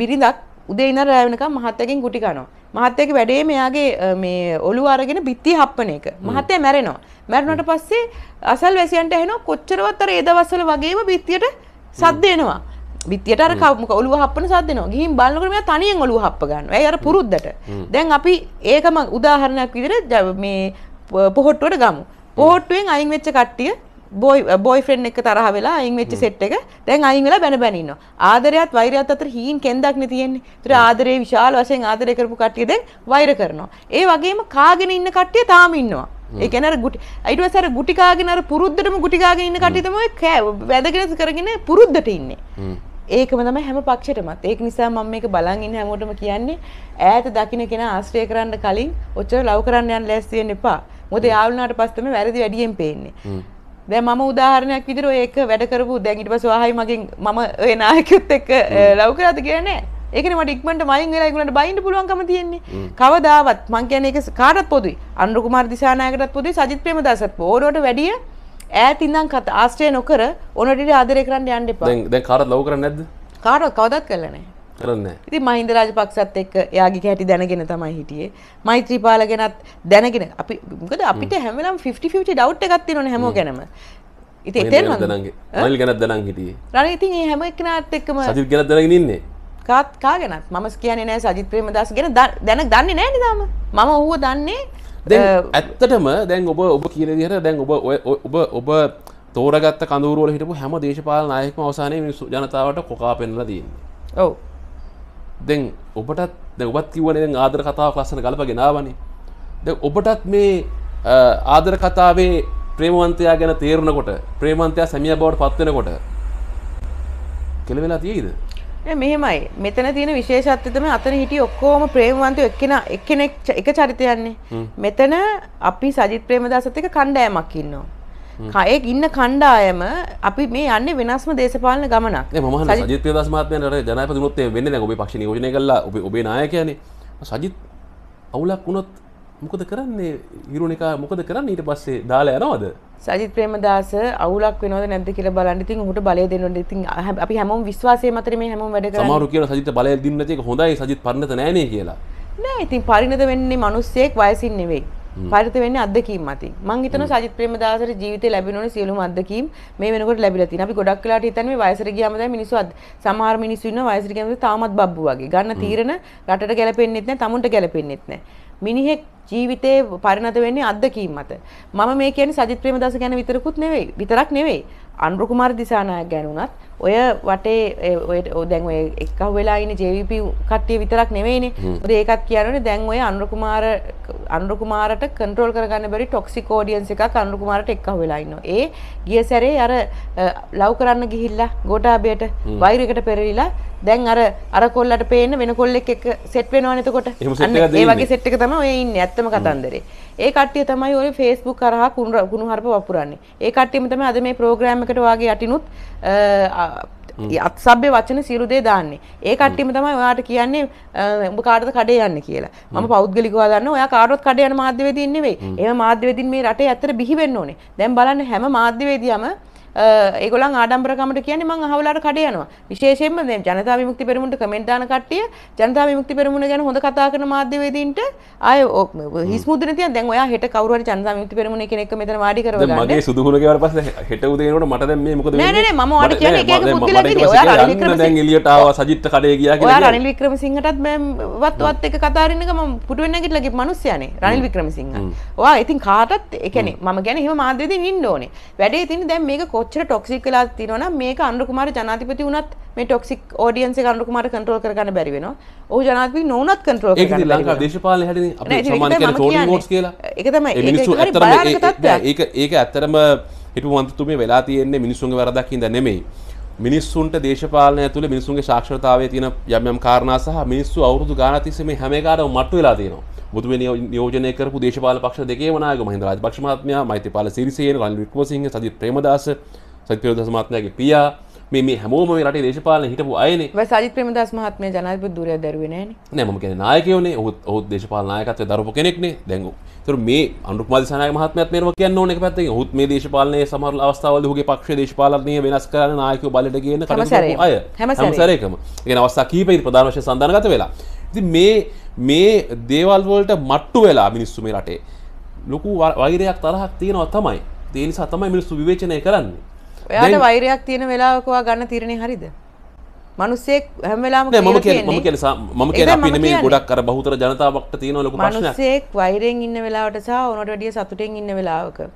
බිරිඳක් උදේ ඉඳන් රෑ වෙනකම් මහත්තයගෙන් ගුටි කනවා මහත්තයගේ වැඩේ මෙයාගේ මේ ඔලු අරගෙන බිත්ති හප්පන එක මහත්තය මැරෙනවා මැරුණට පස්සේ අසල් වැසියන්ට එහෙන කොච්චරවත්තර ඒ දවස්වල වගේම බිත්තියට සද්දේනවා බිත්තියට අර කවමක ඔලුව හප්පන සද්දෙනවා. ගිහින් බලනකොට මෙයා තනියෙන් ඔලුව හප්ප ගන්නවා. ඒ අර පුරුද්දට. දැන් අපි ඒකම උදාහරණයක් විදිහට මේ පොහොට්ටුවට ගමු. පොහොට්ටුවෙන් අයින් වෙච්ච කට්ටිය බොයි බොයිෆ්‍රෙන්ඩ් එක්ක තරහ වෙලා අයින් වෙච්ච සෙට් එක දැන් අයින් වෙලා බැන බැන ඉන්නවා. ආදරයත් වෛරයත් අතර හීන් කෙන්දක් නේ තියෙන්නේ. ඒතර ආදරේ විශාල වශයෙන් ආදරය කරපු කට්ටිය දැන් වෛර කරනවා. ඒ වගේම කාගෙන ඉන්න කට්ටිය තාම ඉන්නවා. ඒ කියන්නේ අර ගුටි ඊට පස්සේ අර ගුටි කාගෙන අර පුරුද්දටම ගුටි කාගෙන ඉන්න කට්ටිය තමයි වැදගෙන කරගෙන පුරුද්දට ඉන්නේ. ඒකම තම හැම පක්ෂයටමත් ඒක නිසා මම මේක බලන් ඉන්න හැමෝටම කියන්නේ ඈත දකින්න කෙනා ආශ්‍රය කරන්න කලින් ඔච්චර ලව් කරන්න යන්න ලෑස්ති වෙන්න එපා. මොකද යාළුනාට පස්සේ තමයි වැරදි වැඩියෙන් පේන්නේ. දැන් මම උදාහරණයක් විදිහට ඔය එක වැඩ කරපු දැන් ඊට පස්සේ ආයි මගෙන් මම ඔය නායකයොත් එක්ක ලව් කරාද කියලා නෑ. ඒකනේ මට ඉක්මනට මයින් වෙලා ඒගොල්ලන්ට බයින්න පුළුවන්කම තියෙන්නේ. කවදාවත් මං කියන්නේ ඒක කාටත් පොදුයි. අනුර කුමාර දිසානායකටත් පොදුයි සජිත් ප්‍රේමදාසත් පොදුයි. ඕරොට වැඩිය ඈත ඉඳන් ආශ්‍රය නොකර ඕනඩිට ආදරය කරන්න යන්න එපා. දැන් දැන් කාටත් ලව් කරන්නේ නැද්ද? කාටවත් කවදාවත් කරලා නෑ. ඉති මහින්ද රාජපක්ෂත් එක්ක යාගේ හැටි දැනගෙන තමයි හිටියේ මෛත්‍රීපාල ගෙනත් දැනගෙන අපි මොකද අපිට හැමලම් 50 ඩව් එකක් තියෙනවන හැම ගැනම ඉති එතෙන් මල් ගැනත් දනන් හිටියේ රණ ඉතින් ඒ හැම එකනාත් එක්කම සජිත් ගැනත් දැනගෙන ඉන්නේ කාත් කා ගැනත් මම කියන්නේ නෑ සජිත් ප්‍රේමදාස ගැන දැන දන්නේ නෑ නිදාම මම ඌව දන්නේ ඇත්තටම දැන් ඔබ ඔබ කියන විදිහට දැන් ඔබ ඔබ ඔබ තෝරගත්ත කඳුරුවල හිටපු හැම දේශපාලන නායකම අවසානයේ ජනතාවට කොකා පෙන්ලා තියෙන්නේ ඔව් දැන් ඔබටත් දැ ඔබත් කිවන ආදර කතාවක් ලස්සන ගලප ගෙනාවනේ ද ඔබටත් මේ ආදර කතාවේ ප්‍රේමවන්තයා ගැන තේරුණකොට ප්‍රේමන්තයා සැමිය බවට පත්වෙනකොට කෙළවෙලා තියේද මෙහෙමයි මෙතන තියෙන විශේෂත්වතම අතන හිටි ඔක්කෝම ප්‍රේමවන්තය එක්කෙන එක්කෙනෙක් එක චරිතයන්නේ මෙතන අපි සජිත් ප්‍රේමදාසත් එක කණ්ඩෑමක් ඉන්නවා කයෙක් ඉන්න කණ්ඩායම අපි මේ යන්න වෙනස්ම දේශපාලන ගමනක් ම ජත දස්මාතය ජනපතුනොත්තේ වෙන්න ඔබ පක්ෂණ යෝජන කල්ලා ඔබ ඔබේ නායකයන සජිත් අවුලක් වුණොත් මොකද කරන්නේ ඉරුණකා මොකද කරන්න ඊට පස්සේ දාලා යනවද සජිත් ප්‍රේමදාස අවුලක් වෙනවද නැද්ද කියලා බලන්න ඉතින් උහුට බලය දෙන්නොත් ඉතින් අපි හැමෝම විශ්වාසයේ මතර මේ හැමෝම වැඩ කරන්නේ සමහරු කියන සජිත් බලය දෙන්න නැති එක හොඳයි සජිත් පරිණත නැහැ නේ කියලා නෑ ඉතින් පරිණත වෙන්නේ මිනිස්සෙක් වයසින් නෙවෙයි පරිත වෙන්නේ අත්දැකීම් මතින්. මං හිතනවා සජිත් ප්‍රේමදාසට ජීවිතේ ලැබෙන ඕනේ සියලුම අත්දැකීම් මේ වෙනකොට ලැබිලා තියෙනවා. අපි ගොඩක් වෙලාට හිතන්නේ මේ වයසට ගියාම තමයි මිනිස්සු සමහර මිනිස්සු ඉන්නවා වයසට ගියාම තාමත් බබ්බු වගේ. ගන්න තීරණ රටට ගැලපෙන්නේ නැහැ, tamunට ගැලපෙන්නේ නැහැ. මිනිහෙක් ජීවිතේ පරිණත වෙන්නේ අත්දැකීම් මත. මම මේ කියන්නේ සජිත් ප්‍රේමදාස ගැන විතරකුත් නෙවෙයි, විතරක් නෙවෙයි. අනුර කුමාර දිසානායක ගැන උනත් ඔය වටේ දැන් ඔය එකක් වෙලා ඉන්න ජේවිපි කට්ටිය විතරක් නෙවෙයිනේ. මොකද ඒකත් කියන්නේ දැන් ඔය අනුරකුමාර අනුරකුමාරට කන්ට්‍රෝල් කරගන්න බැරි ටොක්සික් ඔඩියන්ස් එකක් අනුරකුමාරට එකක් වෙලා ඉන්නවා. ඒ ගිය සැරේ අර ලව් කරන්න ගිහිල්ලා ගෝඨාභයට වෛරයකට පෙරලිලා දැන් අර අර කොල්ලට පේන්න වෙන කොල්ලෙක් එක්ක සෙට් වෙනවනේ එතකොට. ඒ වගේ සෙට් එක තමයි ඔය ඉන්නේ ඇත්තම කතන්දරේ. ඒ කට්ටිය තමයි ඔය ෆේස්බුක් කරහා කුණු හරප වපුරන්නේ. ඒ කට්ටියම තමයි අද මේ ප්‍රෝග්‍රෑම් එකට වාගේ යටිනුත් අත්සබ්‍ය වචන සිරුදේ දාන්නේ ඒ කට්ටිම තමයි ඔයාට කියන්නේ උඹ කාටද කඩේ යන්න කියලා මම පෞද්ගලිකව දන්න ඔයා කාටවත් කඩේ යන මාධ්‍යවේදීන් නෙවෙයි එහෙම මාධ්‍යවේදීන් මේ රටේ ඇත්තට බිහි වෙන්න ඕනේ දැන් බලන්න හැම මාධ්‍යවේදියාම ඒගොල්ලන් ආඩම්බරකමට කියන්නේ මම අහවලාට කඩ යනවා. විශේෂයෙන්ම මේ ජනතා විමුක්ති පෙරමුණට කමෙන්ට් දාන කට්ටිය ජනතා විමුක්ති පෙරමුණ ගැන හොඳ කතා කරන මාධ්‍යවේදීන්ට ආය හිස් මුදුනේ තියන් දැන් ඔයා හෙට කවුරු හරි ජනතා විමුක්ති පෙරමුණේ කෙනෙක් මෙතන වාඩි කරව ගන්න. මගේ සුදුහුණ ගියාට පස්සේ හෙට උදේ එනකොට මට දැන් මේ මොකද වෙන්නේ? නෑ නෑ මම ඔයාලට කියන්නේ එක එක පුද්ගලයෙක් නෙවෙයි. ඔයා රනිල් වික්‍රමසිංහ දැන් එළියට ආවා සජිත් කඩේ ගියා කියලා. ඔයා රනිල් වික්‍රමසිංහටත් මම වත් වත් එක කතා කරන එක මම පුටු වෙන්න ගිටලා ගිහ මිනිස්සයානේ රනිල් වික්‍රමසිංහ. ඔයා ඉතින් කාටත් ඒ කියන්නේ මම කියන්නේ එහෙම මාධ්‍යවේදීන් ඉන්න ඕනේ. වැඩේ තින්නේ දැන් මේක ඔච්චර ටොක්සික් වෙලා තියෙනවා නම් මේක අනුර කුමාර ජනාධිපති වුණත් මේ ටොක්සික් ඔඩියන්ස් එක අනුර කුමාර කන්ට්‍රෝල් කරගන්න බැරි වෙනවා. ඔහු ජනාධිපති නොවුණත් කන්ට්‍රෝල් කරගන්න. ඒක ලංකා දේශපාලනේ හැටනේ අපි සමාන කියන ටෝනින් වෝට්ස් කියලා. ඒක තමයි ඒක ඒක ඒක ඇත්තරම හිටපු මන්ත්‍රතුමිය වෙලා තියෙන්නේ මිනිස්සුන්ගේ වරදක් හින්දා නෙමෙයි. මිනිස්සුන්ට දේශපාලනය ඇතුළේ මිනිස්සුන්ගේ ශාක්ෂරතාවය තියෙන යම් යම් කාරණා සහ මිනිස්සු අවුරුදු ගානක් තිස්සේ මේ හැම එකකටම මට්ටු වෙලා තියෙනවා. මුතුව නියෝජනය කරපු දේශපාල පක්ෂ දෙකේ වනාග මහින්ද රාජපක්ෂ මහත්මයා මෛත්‍රපාල සිරිසේන රනිල් වික්‍රමසිංහ සජිත් ප්‍රේමදාස සජිත් ප්‍රේමදාස මහත්මයාගේ පියා මේ මේ හැමෝම මේ රටේ දේශපාලන හිටපු අයනේ සජිත් ප්‍රේමදාස මහත්මයා ජනාධිපති ධුරය දරුවේ නෑනේ නෑ මම කියන්නේ නායකයෝනේ ඔහුත් ඔහුත් දේශපාලන නායකත්වයේ දරපු කෙනෙක්නේ දැන් ඒතර මේ අනුරුප් මාධිසානායක මහත්මයාත් මේනම කියන්න ඕනේ එක පැත්තකින් ඔහුත් මේ දේශපාලනයේ සමහර අවස්ථාවලදී ඔහුගේ පක්ෂයේ දේශපාලනය වෙනස් කරන නායකයෝ බලයට ගේන කටයුතු අය හැම සැරේකම ඒ කියන්නේ අවස්ථා කීපයකදී ප්‍රධාන වශයෙන් සඳහන් ගත වෙලා මේ මේ දේවල්වලට මට්ටු වෙලා මිනිස්සු මේ රටේ ලොකු වෛරයක් තරහක් තියෙනවා තමයි දේනිසා තමයි මිනිස්සු විවේචනය කරන්න ඔයාට වෛරයක් තියෙන වෙලාවකවා ගන්න තිරණය හරිද මනුස්සෙක් හැමවෙලාම ම ම කෙනසා ම කිය පින මේ ගොඩක් කර බහතර ජනතාවක්ට තියෙන ලොක මනුස්සෙක් වෛරෙන් ඉන්න වෙලාවට සහ ඕනට ඩිය සතුටෙන් ඉන්න වෙලාවක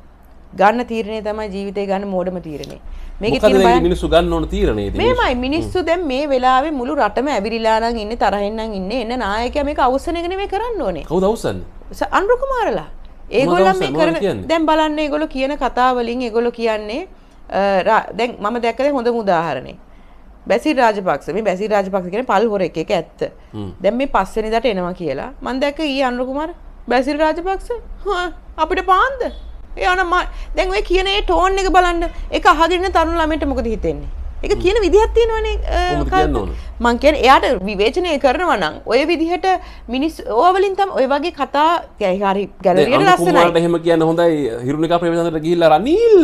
ගන්න තීරණය තමයි ජීවිතය ගන්න මෝඩම තීරණේ. මේකේ තියෙන මිනිස්සු ගන්න ඕන තීරණේ ඉතින්. මේමයි මිනිස්සු දැන් මේ වෙලාවේ මුළු රටම ඇවිරිලා නම් ඉන්නේ තරහෙන් නම් ඉන්නේ එන්න නායකයා මේක අවසන් එක නෙමෙයි කරන්න ඕනේ. කවුද අවසන්නේ? අනුර කුමාරලා. ඒගොල්ලන් මේ කරන දැන් බලන්න ඒගොල්ලෝ කියන කතාවලින් ඒගොල්ලෝ කියන්නේ දැන් මම දැක්කද හොඳ උදාහරණේ. බැසි රාජපක්ෂ මේ බැසි රාජපක්ෂ කියන පල්හොර එක එක ඇත්ත. දැන් මේ පස්වෙනිදාට එනවා කියලා. මම දැක්ක ඊ අනුර කුමාර බැසි රාජපක්ෂ අපිට පාන්ද එයාන දැන් ඔය කියන ඒ ටෝන් එක බලන්න ඒක අහගෙන තරුණ ළමයට මොකද හිතෙන්නේ එක කියන විදිහත් තියෙනවනේ මං කියන්නේ එයාට විවේචනය කරනවා නම් ඔය විදිහට මිනිස් ඕවලින් තම ඔය වගේ කතා හරි ගැලරියට ලස්සනයි එහෙම කියන්න හොඳයි හිරුණිකා ප්‍රේමචන්ද්‍රට ගිහිල්ලා රනිල්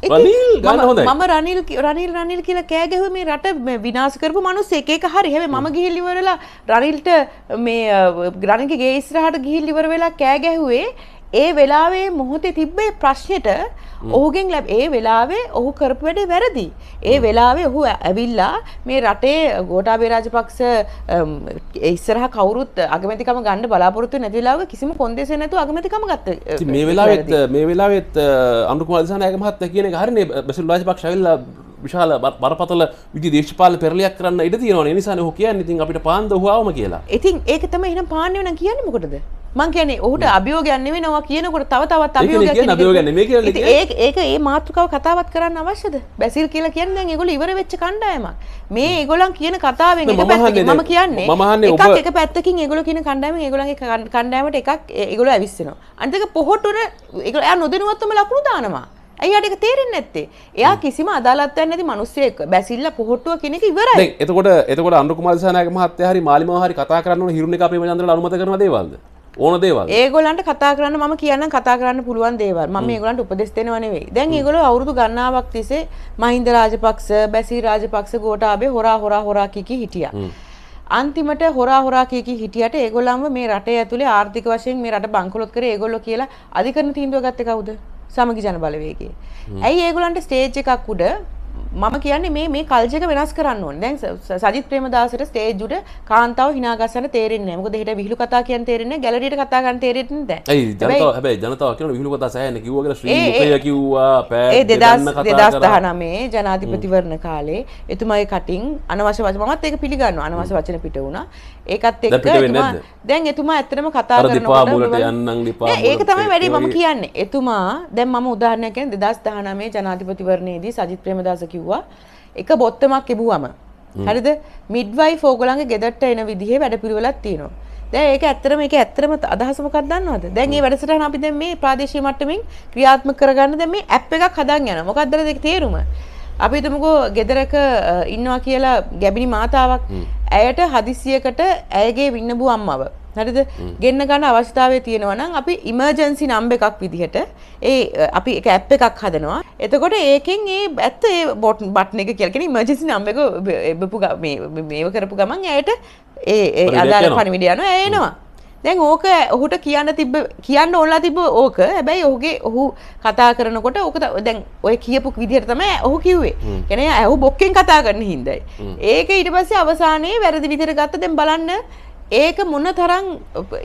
මම රනිල් රනිල් රනිල් කියලා කෑගැහුව මේ රට විනාශ කරපු මිනිස් එකේක හරි හැබැයි මම ගිහිල් ඉවරලා රනිල්ට මේ ග්‍රණිකගේ ඉස්සරහට ගිහිල් ඉවර වෙලා කෑගැහුවේ ඒ වෙලාවේ මොහොතේ තිබ්බේ ප්‍රශ්නෙට ඔහුගෙන් ලැබ ඒ වෙලාවේ ඔහු කරපු වැඩේ වැරදි. ඒ වෙලාවේ ඔහු ඇවිල්ලා මේ රටේ ගෝඨාභය රාජපක්ෂ ඉස්සරහ කවුරුත් අගමැතිකම ගන්න බලාපොරොත්තු නැති වෙලාවක කිසිම කොන්දේසෙ නැතුව අගමැතිකම ගත්ත. මේ වෙලාවෙත් මේ වෙලාවෙත් අනුකුමාර දිසානායක මහත්තයා කියන එක හරිනේ බසිල් රාජපක්ෂ ඇවිල්ලා විශාල බරපතල විදි දේශපාල පෙරලයක් කරන්න ඉඩ තියෙනවා. ඒ නිසා ඔහු කියන්නේ ඉතින් අපිට පාන්ද හුවාවම කියලා. ඉතින් ඒක තමයි එහෙනම් පාන්නේ නම් කියන්නේ මොකටද? මං කියන්නේ ඔහුට අභියෝගයක් නෙමෙයි නවා කියනකොට තව තවත් අභියෝගයක් කියන්නේ අභියෝගයක් නෙමෙයි කියලා කියන්නේ ඒක ඒක ඒ මාතෘකාව කතාවත් කරන්න අවශ්‍යද බැසිල් කියලා කියන්නේ දැන් ඒගොල්ලෝ ඉවර වෙච්ච කණ්ඩායමක් මේ ඒගොල්ලන් කියන කතාවෙන් එක පැත්තකින් මම කියන්නේ එකක් එක පැත්තකින් ඒගොල්ලෝ කියන කණ්ඩායමෙන් ඒගොල්ලන්ගේ කණ්ඩායමට එකක් ඒගොල්ලෝ ඇවිස්සෙනවා අනිත් එක පොහොට්ටොර ඒගොල්ලෝ එයා නොදෙනුවත්වම ලකුණු දානවා ඇයියට එක තේරෙන්නේ නැත්තේ. එයා කිසිම අදාළත්වයක් නැති මිනිස්සෙක් බැසිල්ලා පොහොට්ටුව කෙනෙක් ඉවරයි. දැන් එතකොට එතකොට අනුර කුමාරසේනාගේ මහත්තයා හරි මාලිමාව හරි කතා කරන්න ඕන හිරුණ එක අපේ මජන්දරලා අනුමත කරන දේවල්ද? ඕන දේවල් ඒගොලන්ට කතා කරන්න ම කියන්න කතා කරන්න පුළුවන් දේවල් ම ඒගලන්ට උපදෙස් දෙෙනවනවේ දැන් ඒගොල අවුදු ගන්නාවක් තිසේ මහින්ද රාජපක්ෂ බැසි රාජපක්ෂ ගෝටාබේ හොරා හොරා හොරාකිකි හිටිය. අන්තිමට හොරා හොරාකිකි හිටියට ඒගොලම්ම මේ රට ඇතුළේ ආර්ථික වශයෙන් මේ රට බංකොලොත් කර ඒගොල්ල කියලා අධිකරන තීන්දුව ගත්ත කවුද සමගි ජන බලවේගේ. ඇයි ඒගොලන්ට ස්ටේජ් එකක් උඩ මම කියන්නේ මේ මේ කල්ච් එක වෙනස් කරන්න ඕනේ. දැන් සජිත් ප්‍රේමදාසට ස්ටේජ් උඩ කාන්තාව hina ගස්සන තේරෙන්නේ නැහැ. මොකද හෙට විහිළු කතා කියන්න තේරෙන්නේ නැහැ. ගැලරියට කතා ගන්න තේරෙන්නේ නැහැ. ඇයි ජනතාව හැබැයි ජනතාව කියන විහිළු කතා සෑහෙන කිව්වා කියලා ශ්‍රී මුකය කිව්වා. ඒ 2019 ජනාධිපතිවරණ කාලේ එතුමාගේ කටින් අනවශ්‍ය වචන මමත් ඒක පිළිගන්නවා. අනවශ්‍ය වචන පිට වුණා. ඒකත් එක්ක දැන් එතුමා ඇත්තටම කතා කරනකොට යන්නම් ලිපා ඒක තමයි වැඩි මම කියන්නේ එතුමා දැන් මම උදාහරණයක් කියන 2019 ජනාධිපතිවරණයේදී සජිත් ප්‍රේමදාස කිව්වා එක බොත්තමක් ඉබුවම හරිද මිඩ්වයිෆ් ඕගොල්ලන්ගේ ගෙදරට එන විදිහේ වැඩපිළිවෙලක් තියෙනවා දැන් ඒක ඇත්තටම ඒක ඇත්තටම අදහස මොකක්ද දන්නවද දැන් මේ වැඩසටහන අපි දැන් මේ ප්‍රාදේශීය මට්ටමින් ක්‍රියාත්මක කරගන්න දැන් මේ ඇප් එකක් හදන් යනවා මොකක්ද ඒකේ තේරුම අපි තුමකෝ ගෙදරක ඉන්නවා කියලා ගැබිණි මාතාවක් ඇයට හදිසියකට ඇයගේ වින්නබූ අම්මව. හරිද ගෙන්න්න ගන්න අවස්ථාවය තියෙනවා නම් අපි ඉමර්ජන්සි නම්බ එකක් විදිහට ඒ අපි එක ඇප් එකක් හදනවා එතකොට ඒකෙන් ඒ ඇත්ත ඒ බොට් බට්න එක කියලකෙන ඉමර්ජන්සි නම්බ එක එබපු මේව කරපු ගමන් ඇයට ඒ අදාර පණවිඩියන ඇයනවා දැන් ඕක ඔහුට කියන්න තිබ කියන්න ඕනලා තිබ ඕක හැබැයි ඔහුගේ ඔහු කතා කරනකොට ඕක දැන් ඔය කියපු විදිහට තමයි ඔහු කිව්වේ. කියන්නේ ඇහු බොක්කෙන් කතා කරන හිඳයි. ඒක ඊට පස්සේ අවසානයේ වැරදි විදිහට ගත්ත දැන් බලන්න ඒක මොන තරම්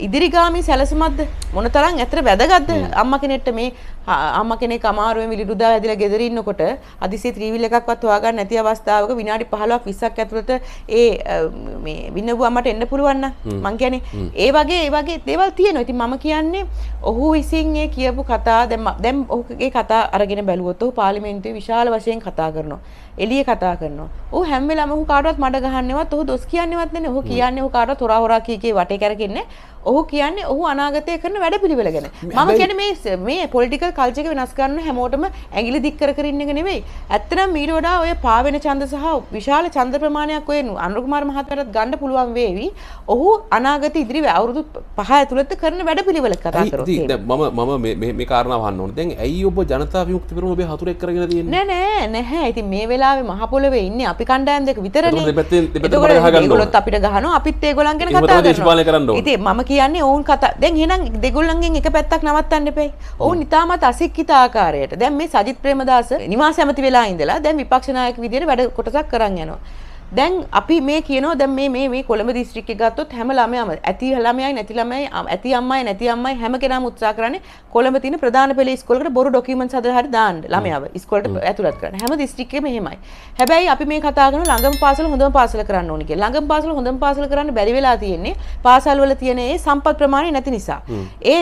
ඉදිරිගාමි සැලසුමක්ද මොන තරම් ඇතර වැදගත්ද අම්ම කෙනෙක්ට මේ අම්ම කෙනෙක් අමාරුවෙන් විලිඩුදා වැදිලා ගෙදර ඉන්නකොට අදිසිය ත්‍රිවිල් එකක්වත් හොයාගන්න නැති අවස්ථාවක විනාඩි 15ක් 20ක් ඇතුළත ඒ මේ වින්නපු අම්මට එන්න පුළුවන් නම් මං කියන්නේ ඒ වගේ ඒ වගේ දේවල් තියෙනවා. ඉතින් මම කියන්නේ ඔහු විසින් ඒ කියපු කතා දැන් දැන් ඔහුගේ කතා අරගෙන බැලුවොත් ඔහු පාර්ලිමේන්තුවේ විශාල වශයෙන් කතා කරනවා. එළිය කතා කරනවා. ඔහු හැම වෙලාවම ඔහු කාටවත් මඩ ගහන්නේවත් ඔහු දොස් කියන්නේවත් නෙමෙයි. ඔහු කියන්නේ ඔහු කාටවත් හොරා හොරා කී කී වටේ කරකින්නේ. ඔහු කියන්නේ ඔහු අනාගතය කරන වැඩපිළිවෙල ගැන. මම කියන්නේ මේ මේ පොලිටිකල් කල්චක වෙනස් කරන්න හැමෝටම ඇගිලි දික්කර කරන්න එක නෙවෙයි. ඇත්තනම් මීට වඩා ඔය පාවෙන ඡන්ද සහ විශාල ඡන්ද ප්‍රමාණයක් ඔය අනුරුකුමාර මහත්මයාට ගන්න පුළුවන් වේවි. ඔහු අනාගත ඉදිරි අවුරුදු 5 ඇතුළත කරන වැඩපිළිවෙල කතා කරොත්. දැන් මම මම මේ මේ කාරණාව අහන්න ඕනේ. දැන් ඇයි ඔබ ජනතා විමුක්ති පෙරමුණ ඔබේ හතුරෙක් කරගෙන තියෙන්නේ? නෑ නෑ නැහැ. ඉතින් මේ වෙලාවේ මහ පොළවේ ඉන්නේ අපි කණ්ඩායම් දෙක විතරනේ. ඒගොල්ලොත් අපිට ගහනවා. අපිත් ඒගොල්ලන් ගැන කතා කරනවා. ඉතින් මම කියන්නේ ඔවුන් කතා දැන් එහෙනම් දෙගොල්ලන්ගෙන් එක පැත්තක් නවත්තන්න එපේ. ඔවුන් ඊටමත් අසික්කිත ආකාරයට දැන් මේ සජිත් ප්‍රේමදාස නිවාස ඇමති වෙලා ඉඳලා දැන් විපක්ෂ නායක විදියට වැඩ කොටසක් කරන් යනවා දැන් අපි මේ කියනවා දැන් මේ මේ මේ කොළඹ දිස්ත්‍රික්කේ ගත්තොත් හැම ළමයාම ඇති ළමයයි නැති ළමයයි ඇති අම්මයි නැති අම්මයි හැම කෙනාම උත්සාහ කරන්නේ කොළඹ තියෙන ප්‍රධාන පෙළේ ඉස්කෝලේකට බොරු ડોකියුමන්ට්ස් හදලා හරි දාන්න ළමයාව ඉස්කෝලේට ඇතුළත් කරන්න. හැම දිස්ත්‍රික්කෙම එහෙමයි. හැබැයි අපි මේ කතා කරන ළඟම පාසල හොඳම පාසල කරන්න ඕනේ කියලා. ළඟම පාසල හොඳම පාසල කරන්න බැරි වෙලා තියෙන්නේ පාසල් වල තියෙන ඒ සම්පත් ප්‍රමාණය නැති නිසා. ඒ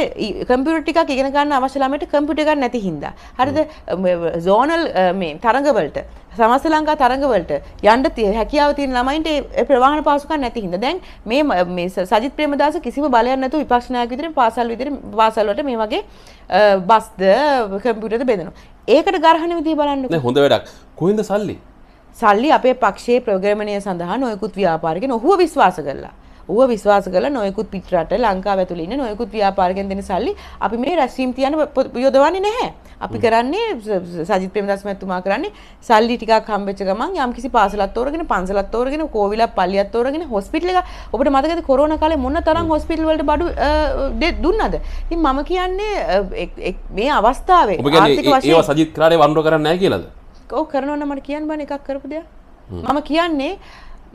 කම්පියුටර් ටිකක් ඉගෙන ගන්න අවශ්‍ය ළමයට කම්පියුටර් ගන්න නැති හින්දා. හරිද? සෝනල් මේ තරඟ වලට සමස්ත ලංකා තරඟවලට යන්න තියෙන හැකියාව තියෙන ළමයින්ට ඒ ප්‍රවාහන පාසුකම් නැති හින්දා දැන් මේ මේ සජිත් ප්‍රේමදාස කිසිම බලයක් නැතුව විපක්ෂ නායක විදිහට පාසල් විදිහට පාසල් වලට මේ වගේ බස්ද කම්පියුටර්ද බෙදනවා. ඒකට ගර්හණ විදිහ බලන්න. නේ හොඳ වැඩක්. කොහෙන්ද සල්ලි? සල්ලි අපේ පක්ෂයේ ප්‍රගමණය සඳහා නොයෙකුත් ව්‍යාපාරික නොහුව විශ්වාස කරලා ඌව විශ්වාස කරලා නොයෙකුත් පිටරට ලංකාව ඇතුළේ ඉන්න නොයෙකුත් ව්‍යාපාරිකයන් දෙන සල්ලි අපි මේ රැස්වීම් තියන්න යොදවන්නේ නැහැ. අපි කරන්නේ සජිත් ප්‍රේමදාස මහත්මයා කරන්නේ සල්ලි ටිකක් හම්බෙච්ච ගමන් යම්කිසි පාසලක් තෝරගෙන පන්සලක් තෝරගෙන කෝවිලක් පල්ලියක් තෝරගෙන හොස්පිටල් එක ඔබට මතකද කොරෝනා කාලේ මොන තරම් හොස්පිටල් වලට බඩු දුන්නද? ඉතින් මම කියන්නේ මේ අවස්ථාවේ ආර්ථික වශයෙන් ඒවා සජිත් කරාරේ වන්ඩ කරන්නේ නැහැ කියලාද? ඔව් කරනවනම් මට කියන්න බෑ එකක් කරපු දෙයක්. මම කියන්නේ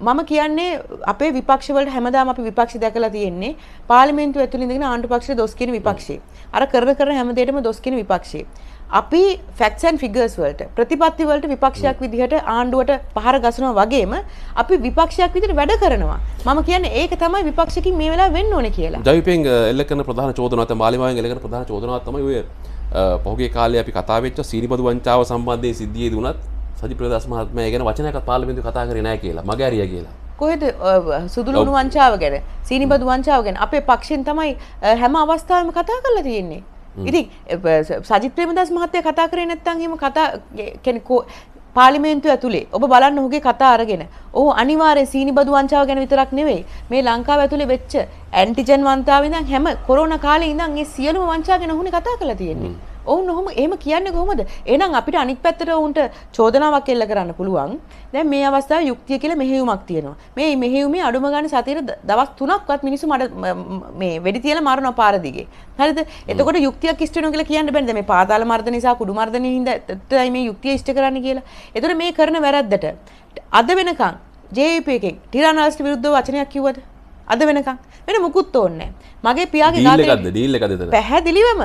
මම කියන්නේ අපේ විපක්ෂවලට හැමදාම අපි විපක්ෂ දැකලා තියෙන්නේ පාර්ලිමේන්තුව ඇතුළේ ඉඳගෙන ආණ්ඩු පක්ෂයේ දොස් කියන විපක්ෂේ. අර කරන කරන හැමදේටම දොස් කියන විපක්ෂේ. අපි ෆැක්ට්ස් ඇන්ඩ් ෆිගර්ස් වලට ප්‍රතිපත්ති වලට විපක්ෂයක් විදිහට ආණ්ඩුවට පහර ගසනවා වගේම අපි විපක්ෂයක් විදිහට වැඩ කරනවා. මම කියන්නේ ඒක තමයි විපක්ෂකින් මේ වෙලාව වෙන්න ඕනේ කියලා. ජවිපෙන් එල්ල කරන ප්‍රධාන චෝදනාව තමයි මාලිමාවෙන් එල්ල කරන ප්‍රධාන චෝදනාව තමයි ඔය පහුගිය කාලේ අපි කතා වෙච්ච සීනිපද වංචාව සම්බන්ධයෙන් සිද්ධියේ දුණත් සජි ප්‍රදස් මහත්මය ගැන වචනයක් පාර්ලිමේන්තුව කතා කරේ නැහැ කියලා මගේ ඇරිය කියලා කොහෙද සුදුලුණු වංචාව ගැන සීනිබදු වංචාව ගැන අපේ පක්ෂෙන් තමයි හැම අවස්ථාවම කතා කරලා තියෙන්නේ. ඉතින් සජිත් ප්‍රේමදාස මහත්තයා කතා කරේ නැත්නම් එහෙම කතා කෙනෙකෝ පාර්ලිමේන්තුව ඇතුලේ ඔබ බලන්න ඔහුගේ කතා අරගෙන ඔහු අනිවාර්යෙන් සීනිබදු වංචාව ගැන විතරක් නෙවෙයි මේ ලංකාව ඇතුලේ වෙච්ච ඇන්ටිජන් වංචාව ඉඳන් හැම කොරෝනා කාලේ ඉඳන් මේ සියලුම වංචාව ගැන ඔහුනේ කතා කරලා තියෙන්නේ. ඔවුන් ඔහොම එහෙම කියන්නේ කොහොමද? එහෙනම් අපිට අනිත් පැත්තට ඔවුන්ට චෝදනාවක් එල්ල කරන්න පුළුවන්. දැන් මේ අවස්ථාවේ යුක්තිය කියලා මෙහෙයුමක් තියෙනවා. මේ මෙහෙයුමේ අඩුම ගන්න සතියට දවස් 3ක්වත් මිනිස්සු මට මේ වෙඩි තියලා මරනවා පාර දිගේ. හරිද? එතකොට යුක්තියක් ඉෂ්ට වෙනවා කියලා කියන්න බෑනේ. මේ පාතාල මර්ධන නිසා කුඩු මර්ධනයේ හින්දායි මේ යුක්තිය ඉෂ්ට කරන්න කියලා. එතකොට මේ කරන වැරද්දට අද වෙනකන් JAP එකෙන් ටිරානාස්ට විරුද්ධව වචනයක් කිව්වද? අද වෙනකම් වෙන මුකුත් ඕන්නේ මගේ පියාගේ ගාතේ ඩීල් එකද පැහැදිලිවම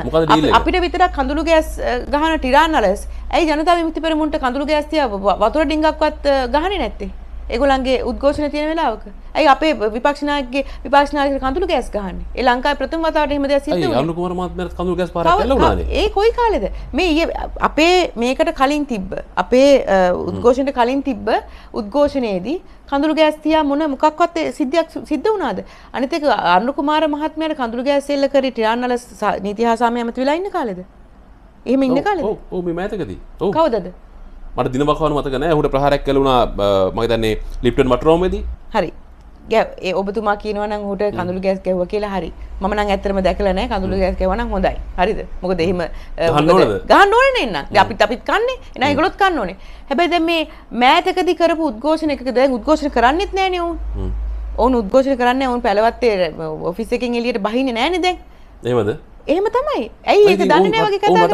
අපිට විතරක් කඳුළු ගෑස් ගහන ටිරාන්නලස් ඇයි ජනතා විමුක්ති පෙරමුණට කඳුළු ගෑස් තියා වතුර ඩිංගක්වත් ගහන්නේ නැත්තේ ඒගොල්ලන්ගේ උද්ඝෝෂණ තියෙන වෙලාවක. ඇයි අපේ විපක්ෂ නායකගේ විපක්ෂ නායකගේ කඳුළු ගෑස් ගහන්නේ? ඒ ලංකාවේ ප්‍රථම වතාවට එහෙම දෙයක් සිද්ධ වුණා. ඇයි අනුර කුමාර මහත්මයාට කඳුළු ගෑස් පාරක් දැල්ලා වුණානේ? ඒ කොයි කාලෙද? මේ ඊයේ අපේ මේකට කලින් තිබ්බ අපේ උද්ඝෝෂණයට කලින් තිබ්බ උද්ඝෝෂණයේදී කඳුළු ගෑස් තියා මොන මොකක්වත් සිද්ධියක් සිද්ධ වුණාද? අනිත් එක අනුර කුමාර මහත්මයාට කඳුළු ගෑස් එල්ල කරේ ටිරාන්නල නීති හා සාමය ඇමති වෙලා ඉන්න කාලෙද? එහෙම ඉන්න කාලෙද? ඔව් ඔව් මේ මෑතකදී. ඔව්. කවදද? මට දිනවකවන මතකන හුට ප්‍රහරක් කලුණා මගතන්නේ ලිප්ටන් මටරෝමද හරි ඒ ඔබතුමා කියනවන හට කඳුළු ගැස් කැව කියලා හරි මන ඇතරම දැකලන කඳුළු ගැස් කවන හොඳයි හරිද මොක දෙහෙම ගන්නෝන එන්න අපි අපිත් කන්නේ එන ගොත් කන්න ඕනේ හැබැයිද මේ මෑතකදි කරපු උද්ඝෝෂණ එකද උද්ඝෝෂණ කරන්නෙත් නෑනවු ඔවුන් උද්ඝෝෂණ කරන්න ඔවුන් පැලවත්තේ ඔෆිස් එකින් එලියට බහින නෑනෙද ඒවද එහම තමයි ඇයි ඒක දන්න වගේ කතාට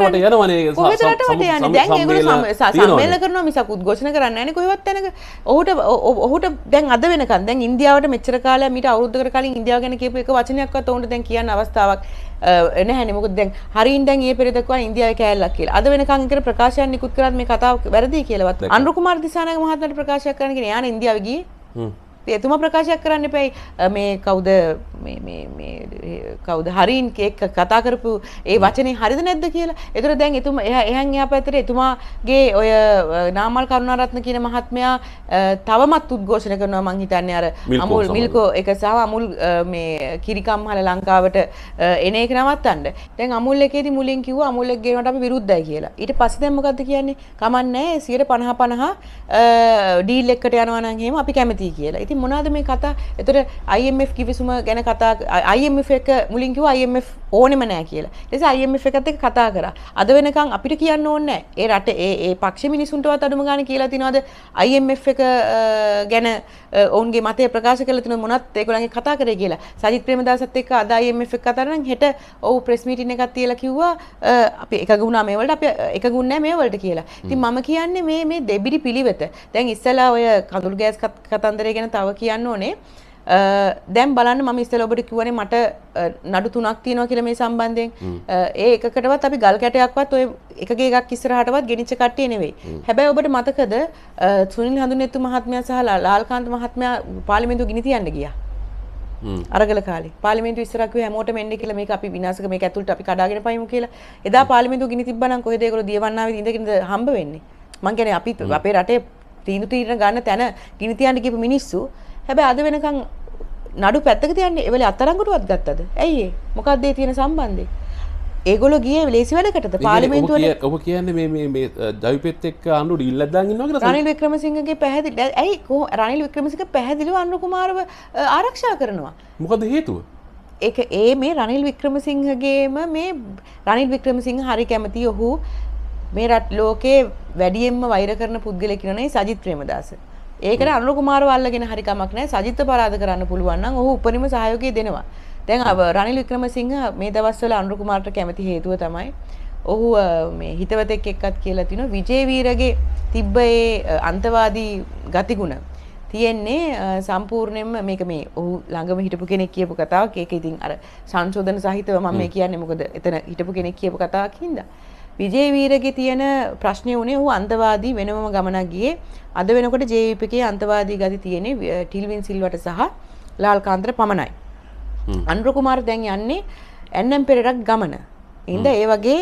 යන සම්මේල කරන මිසක් උද්ගෝෂණ කරන්න න කොහවත් තැනක ඔහුට ඔහුට දැන් අද වෙනකන් දැන් ඉන්දියාවට මෙච්චර කාලය මිට අවුද්ධ කලින් ඉන්දියාව ගැන කියපු එක වචනයක් ඔවුන්ට දැන් කියන්න අවස්ථාවක් නැහැ මොකද දැන් හරින් දැන් ඒ පෙරදක්වා ඉන්දියාව කෑල්ලක් කියලා අද වෙනකන් කර ප්‍රකාශයන් නිකුත් කරත් මේ කතාව වැරදි කියලාවත් අනුර කුමාර දිසානායක මහත්මයාට ප්‍රකාශයක් කරන්න කියන යාන ඉන්දියාව ගියේ එතුම ප්‍රකාශයක් කරන්න පැයි මේ කවුද කවුද හරින් එක කතා කරපු ඒ වචනේ හරිද නැද්ද කියලා. ඒතර දැන් එතුම එහන් එහා පැත්තේ එතුමාගේ ඔය නාමල් කරුණාරත්න කියන මහත්මයා තවමත් උද්ඝෝෂණ කරනවා මං හිතන්නේ අර අමුල් මිල්කෝ එක සහ අමුල් මේ කිරිකම්හල ලංකාවට එන එක නවත්තන්න. දැන් අමුල් එකේදී මුලින් කිව්වා අමුල් එක ගේනවට අපි විරුද්ධයි කියලා. ඊට පස්සේ දැන් මොකද්ද කියන්නේ? කමන්නේ 150 50 ඩීල් එකකට යනවා නම් එහෙම අපි කැමතියි කියලා. ඉතින් මොනවාද මේ කතා? එතකොට IMF කිවිසුම ගැන කතා IMF එක මුලින්කිව IMF ඕනෙම නෑ කියලා. ඊට IMF එකත් එක්ක කතා කරා. අද වෙනකන් අපිට කියන්න ඕනේ ඒ රට ඒ ඒ පක්ෂ මිනිසුන්ටවත් අඩුම ගන්න කියලා තිනවද IMF එක ගැන ඔවුන්ගේ මතය ප්‍රකාශ කරලා තිනවද මොනවත් ඒගොල්ලන්ගේ කතා කරේ කියලා. සජිත් ප්‍රේමදාසත් එක්ක අද IMF එක කතා කරන හෙට ඔව් ප්‍රෙස් මීටින් එකක් තියලා කිව්වා අපි එකඟු වුණා මේ වලට අපි එකඟු නෑ මේ වලට කියලා. ඉතින් මම කියන්නේ මේ මේ දෙබිඩි පිළිවෙත. දැන් ඉස්සලා ඔය කඳුළු ගෑස් කතන්දරය ගැන තව කියන්න ඕනේ. දැම් බලන්න ම ස්තල ඔබට කිවනේ මට නඩු තුනක් තියෙනවා කියල මේ සම්බන්ධයෙන් ඒ එකකටවත් අපි ගල් කැටයක්වත් ඔය එකගේ එකක් ඉස්සරහටවත් ගෙනිච්ච කට්ටේ නෙවෙයි හැබැයි ඔබට මතකද සුනිල් හඳුනෙත්තු මහත්මයා සහ ලාල්කාන්ත මහත්මයා පාලිමෙන්තු ගිනි තියන්න ගියා අරගල කාලේ පාලිමෙන්තු ඉස්සරහක් වෙ හැමෝටම එන්න කියලා මේක අපි විනාශක මේක ඇතුළට අපි කඩාගෙන පයිමු කියලා එදා පාලිමෙන්තු ගිනි තිබ්බනම් කොහෙද ඒගොල්ලෝ දියවන්නාවේ ඉඳගෙනද හම්බ වෙන්නේ මං කියන්නේ අපි අපේ රටේ තීන්දුව තීරණ ගන්න තැන ගිනි තියන්න ගිහපු මිනිස්සු හැබැයි අද වෙනකන් නඩු පැත්තක තියන්නේ එවලේ අතරංගටවත් ගත්තද? ඇයි ඒ? මොකක්ද ඒ තියෙන සම්බන්ධය? ඒගොල්ලෝ ගියේ ලේසි වැඩකටද? පාර්ලිමේන්තුවට ඔබ කියන්නේ මේ මේ මේ ජවිපෙත් එක්ක අනුර ඉල්ලලා දාන් ඉන්නවා කියලා රනිල් වික්‍රමසිංහගේ පැහැදිලි ඇයි කොහොම රනිල් වික්‍රමසිංහ පැහැදිලිව අනුර කුමාරව ආරක්ෂා කරනවා. මොකද හේතුව? ඒක ඒ මේ රනිල් වික්‍රමසිංහගේම මේ රනිල් වික්‍රමසිංහ හරි කැමති ඔහු මේ රට ලෝකේ වැඩියෙන්ම වෛර කරන පුද්ගලයෙක් කියනනේ සජිත් ප්‍රේමදාස. ඒකට අනුර කුමාරව අල්ලගෙන හරි කමක් නැහැ. සජිත්ව පරාද කරන්න පුළුවන් නම් ඔහු උපරිම සහයෝගය දෙනවා. දැන් රනිල් වික්‍රමසිංහ මේ දවස්වල අනුර කුමාරට කැමති හේතුව තමයි ඔහු මේ හිතවතෙක් එක්කත් කියලා තිනවා විජේ වීරගේ තිබ්බ ඒ අන්තවාදී ගතිගුණ තියෙන්නේ සම්පූර්ණයෙන්ම මේක මේ ඔහු ළඟම හිටපු කෙනෙක් කියපු කතාවක් ඒක ඉතින් අර සංශෝධන සහිතව මම මේ කියන්නේ මොකද එතන හිටපු කෙනෙක් කියපු කතාවක් හින්දා විජේවීරගේ තියෙන ප්‍රශ්නය වුණේ ඔහු අන්තවාදී වෙනම ගමනක් ගියේ. අද වෙනකොට ජේවිපකේ අන්තවාදී ගති තියෙන්නේ ටිල්වින් සිල්වට සහ ලාල්කාන්තර පමණයි. අනුර කුමාර දැන් යන්නේ ඇන්නම් පෙරටක් ගමන. ඉඳ ඒ වගේ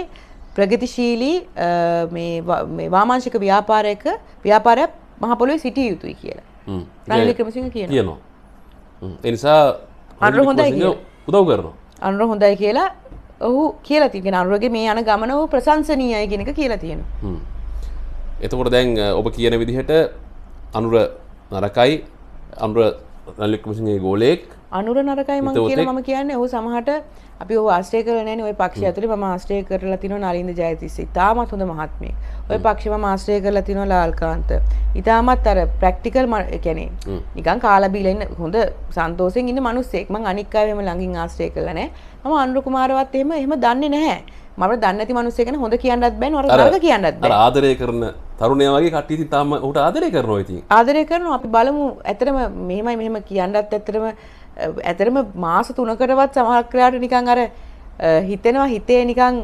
ප්‍රගතිශීලී මේ වාමාංශික ව්‍යාපාරයක ව්‍යාපාරයක් මහ පොළොවේ සිටිය යුතුයි කියලා. රනිල් වික්‍රමසිංහ කියනවා. කියනවා. ඒ නිසා අනුර හොඳයි කියලා උදව් කරනවා. අනුර හොඳයි කියලා ඔහු කියලා තිගෙන අනුරගේ මේ යන ගමන ඔහු ප්‍රශංසනීයයි කෙනෙක කියලා තියෙන එතකොට දැන් ඔබ කියන විදිහට අනුර නරකයි අනුර නල්ලික්මසිගේ ගෝලෙක් අනුර නරකයි මං කියලා මම කියන්නේ ඔහු සමහට අපි ඔහු ආශ්‍රය කරලා නැනේ ওই පක්ෂය ඇතුලේ මම ආශ්‍රය කරලා තිනවා නලින්ද ජයතිස්ස. ඉතාමත් හොඳ මහත්මයෙක්. ওই පක්ෂය මම ආශ්‍රය කරලා තිනවා ලාල්කාන්ත. ඉතාමත් අර ප්‍රැක්ටිකල් ඒ කියන්නේ නිකන් කාලා බීලා ඉන්න හොඳ සන්තෝෂෙන් ඉන්න මිනිස්සෙක්. මං අනික් අය එහෙම ළඟින් ආශ්‍රය කරලා නැහැ. මම අනුර කුමාරවත් එහෙම එහෙම දන්නේ නැහැ. මට දන්නේ නැති මිනිස්සු ගැන හොඳ කියන්නත් බෑ නරක නරක කියන්නත් බෑ. අර ආදරය කරන තරුණයා වගේ කට්ටිය ඉතින් තාම උට ආදරය කරනවා ඉතින්. ආදරය කරනවා අපි බලමු ඇත්තටම මෙහෙමයි මෙහෙම කියන්නත් ඇත්තටම ඇතරම මාස තුනකටවත් සමහක්‍රයාට නිකං අර හිතෙනවා හිතේ නිකං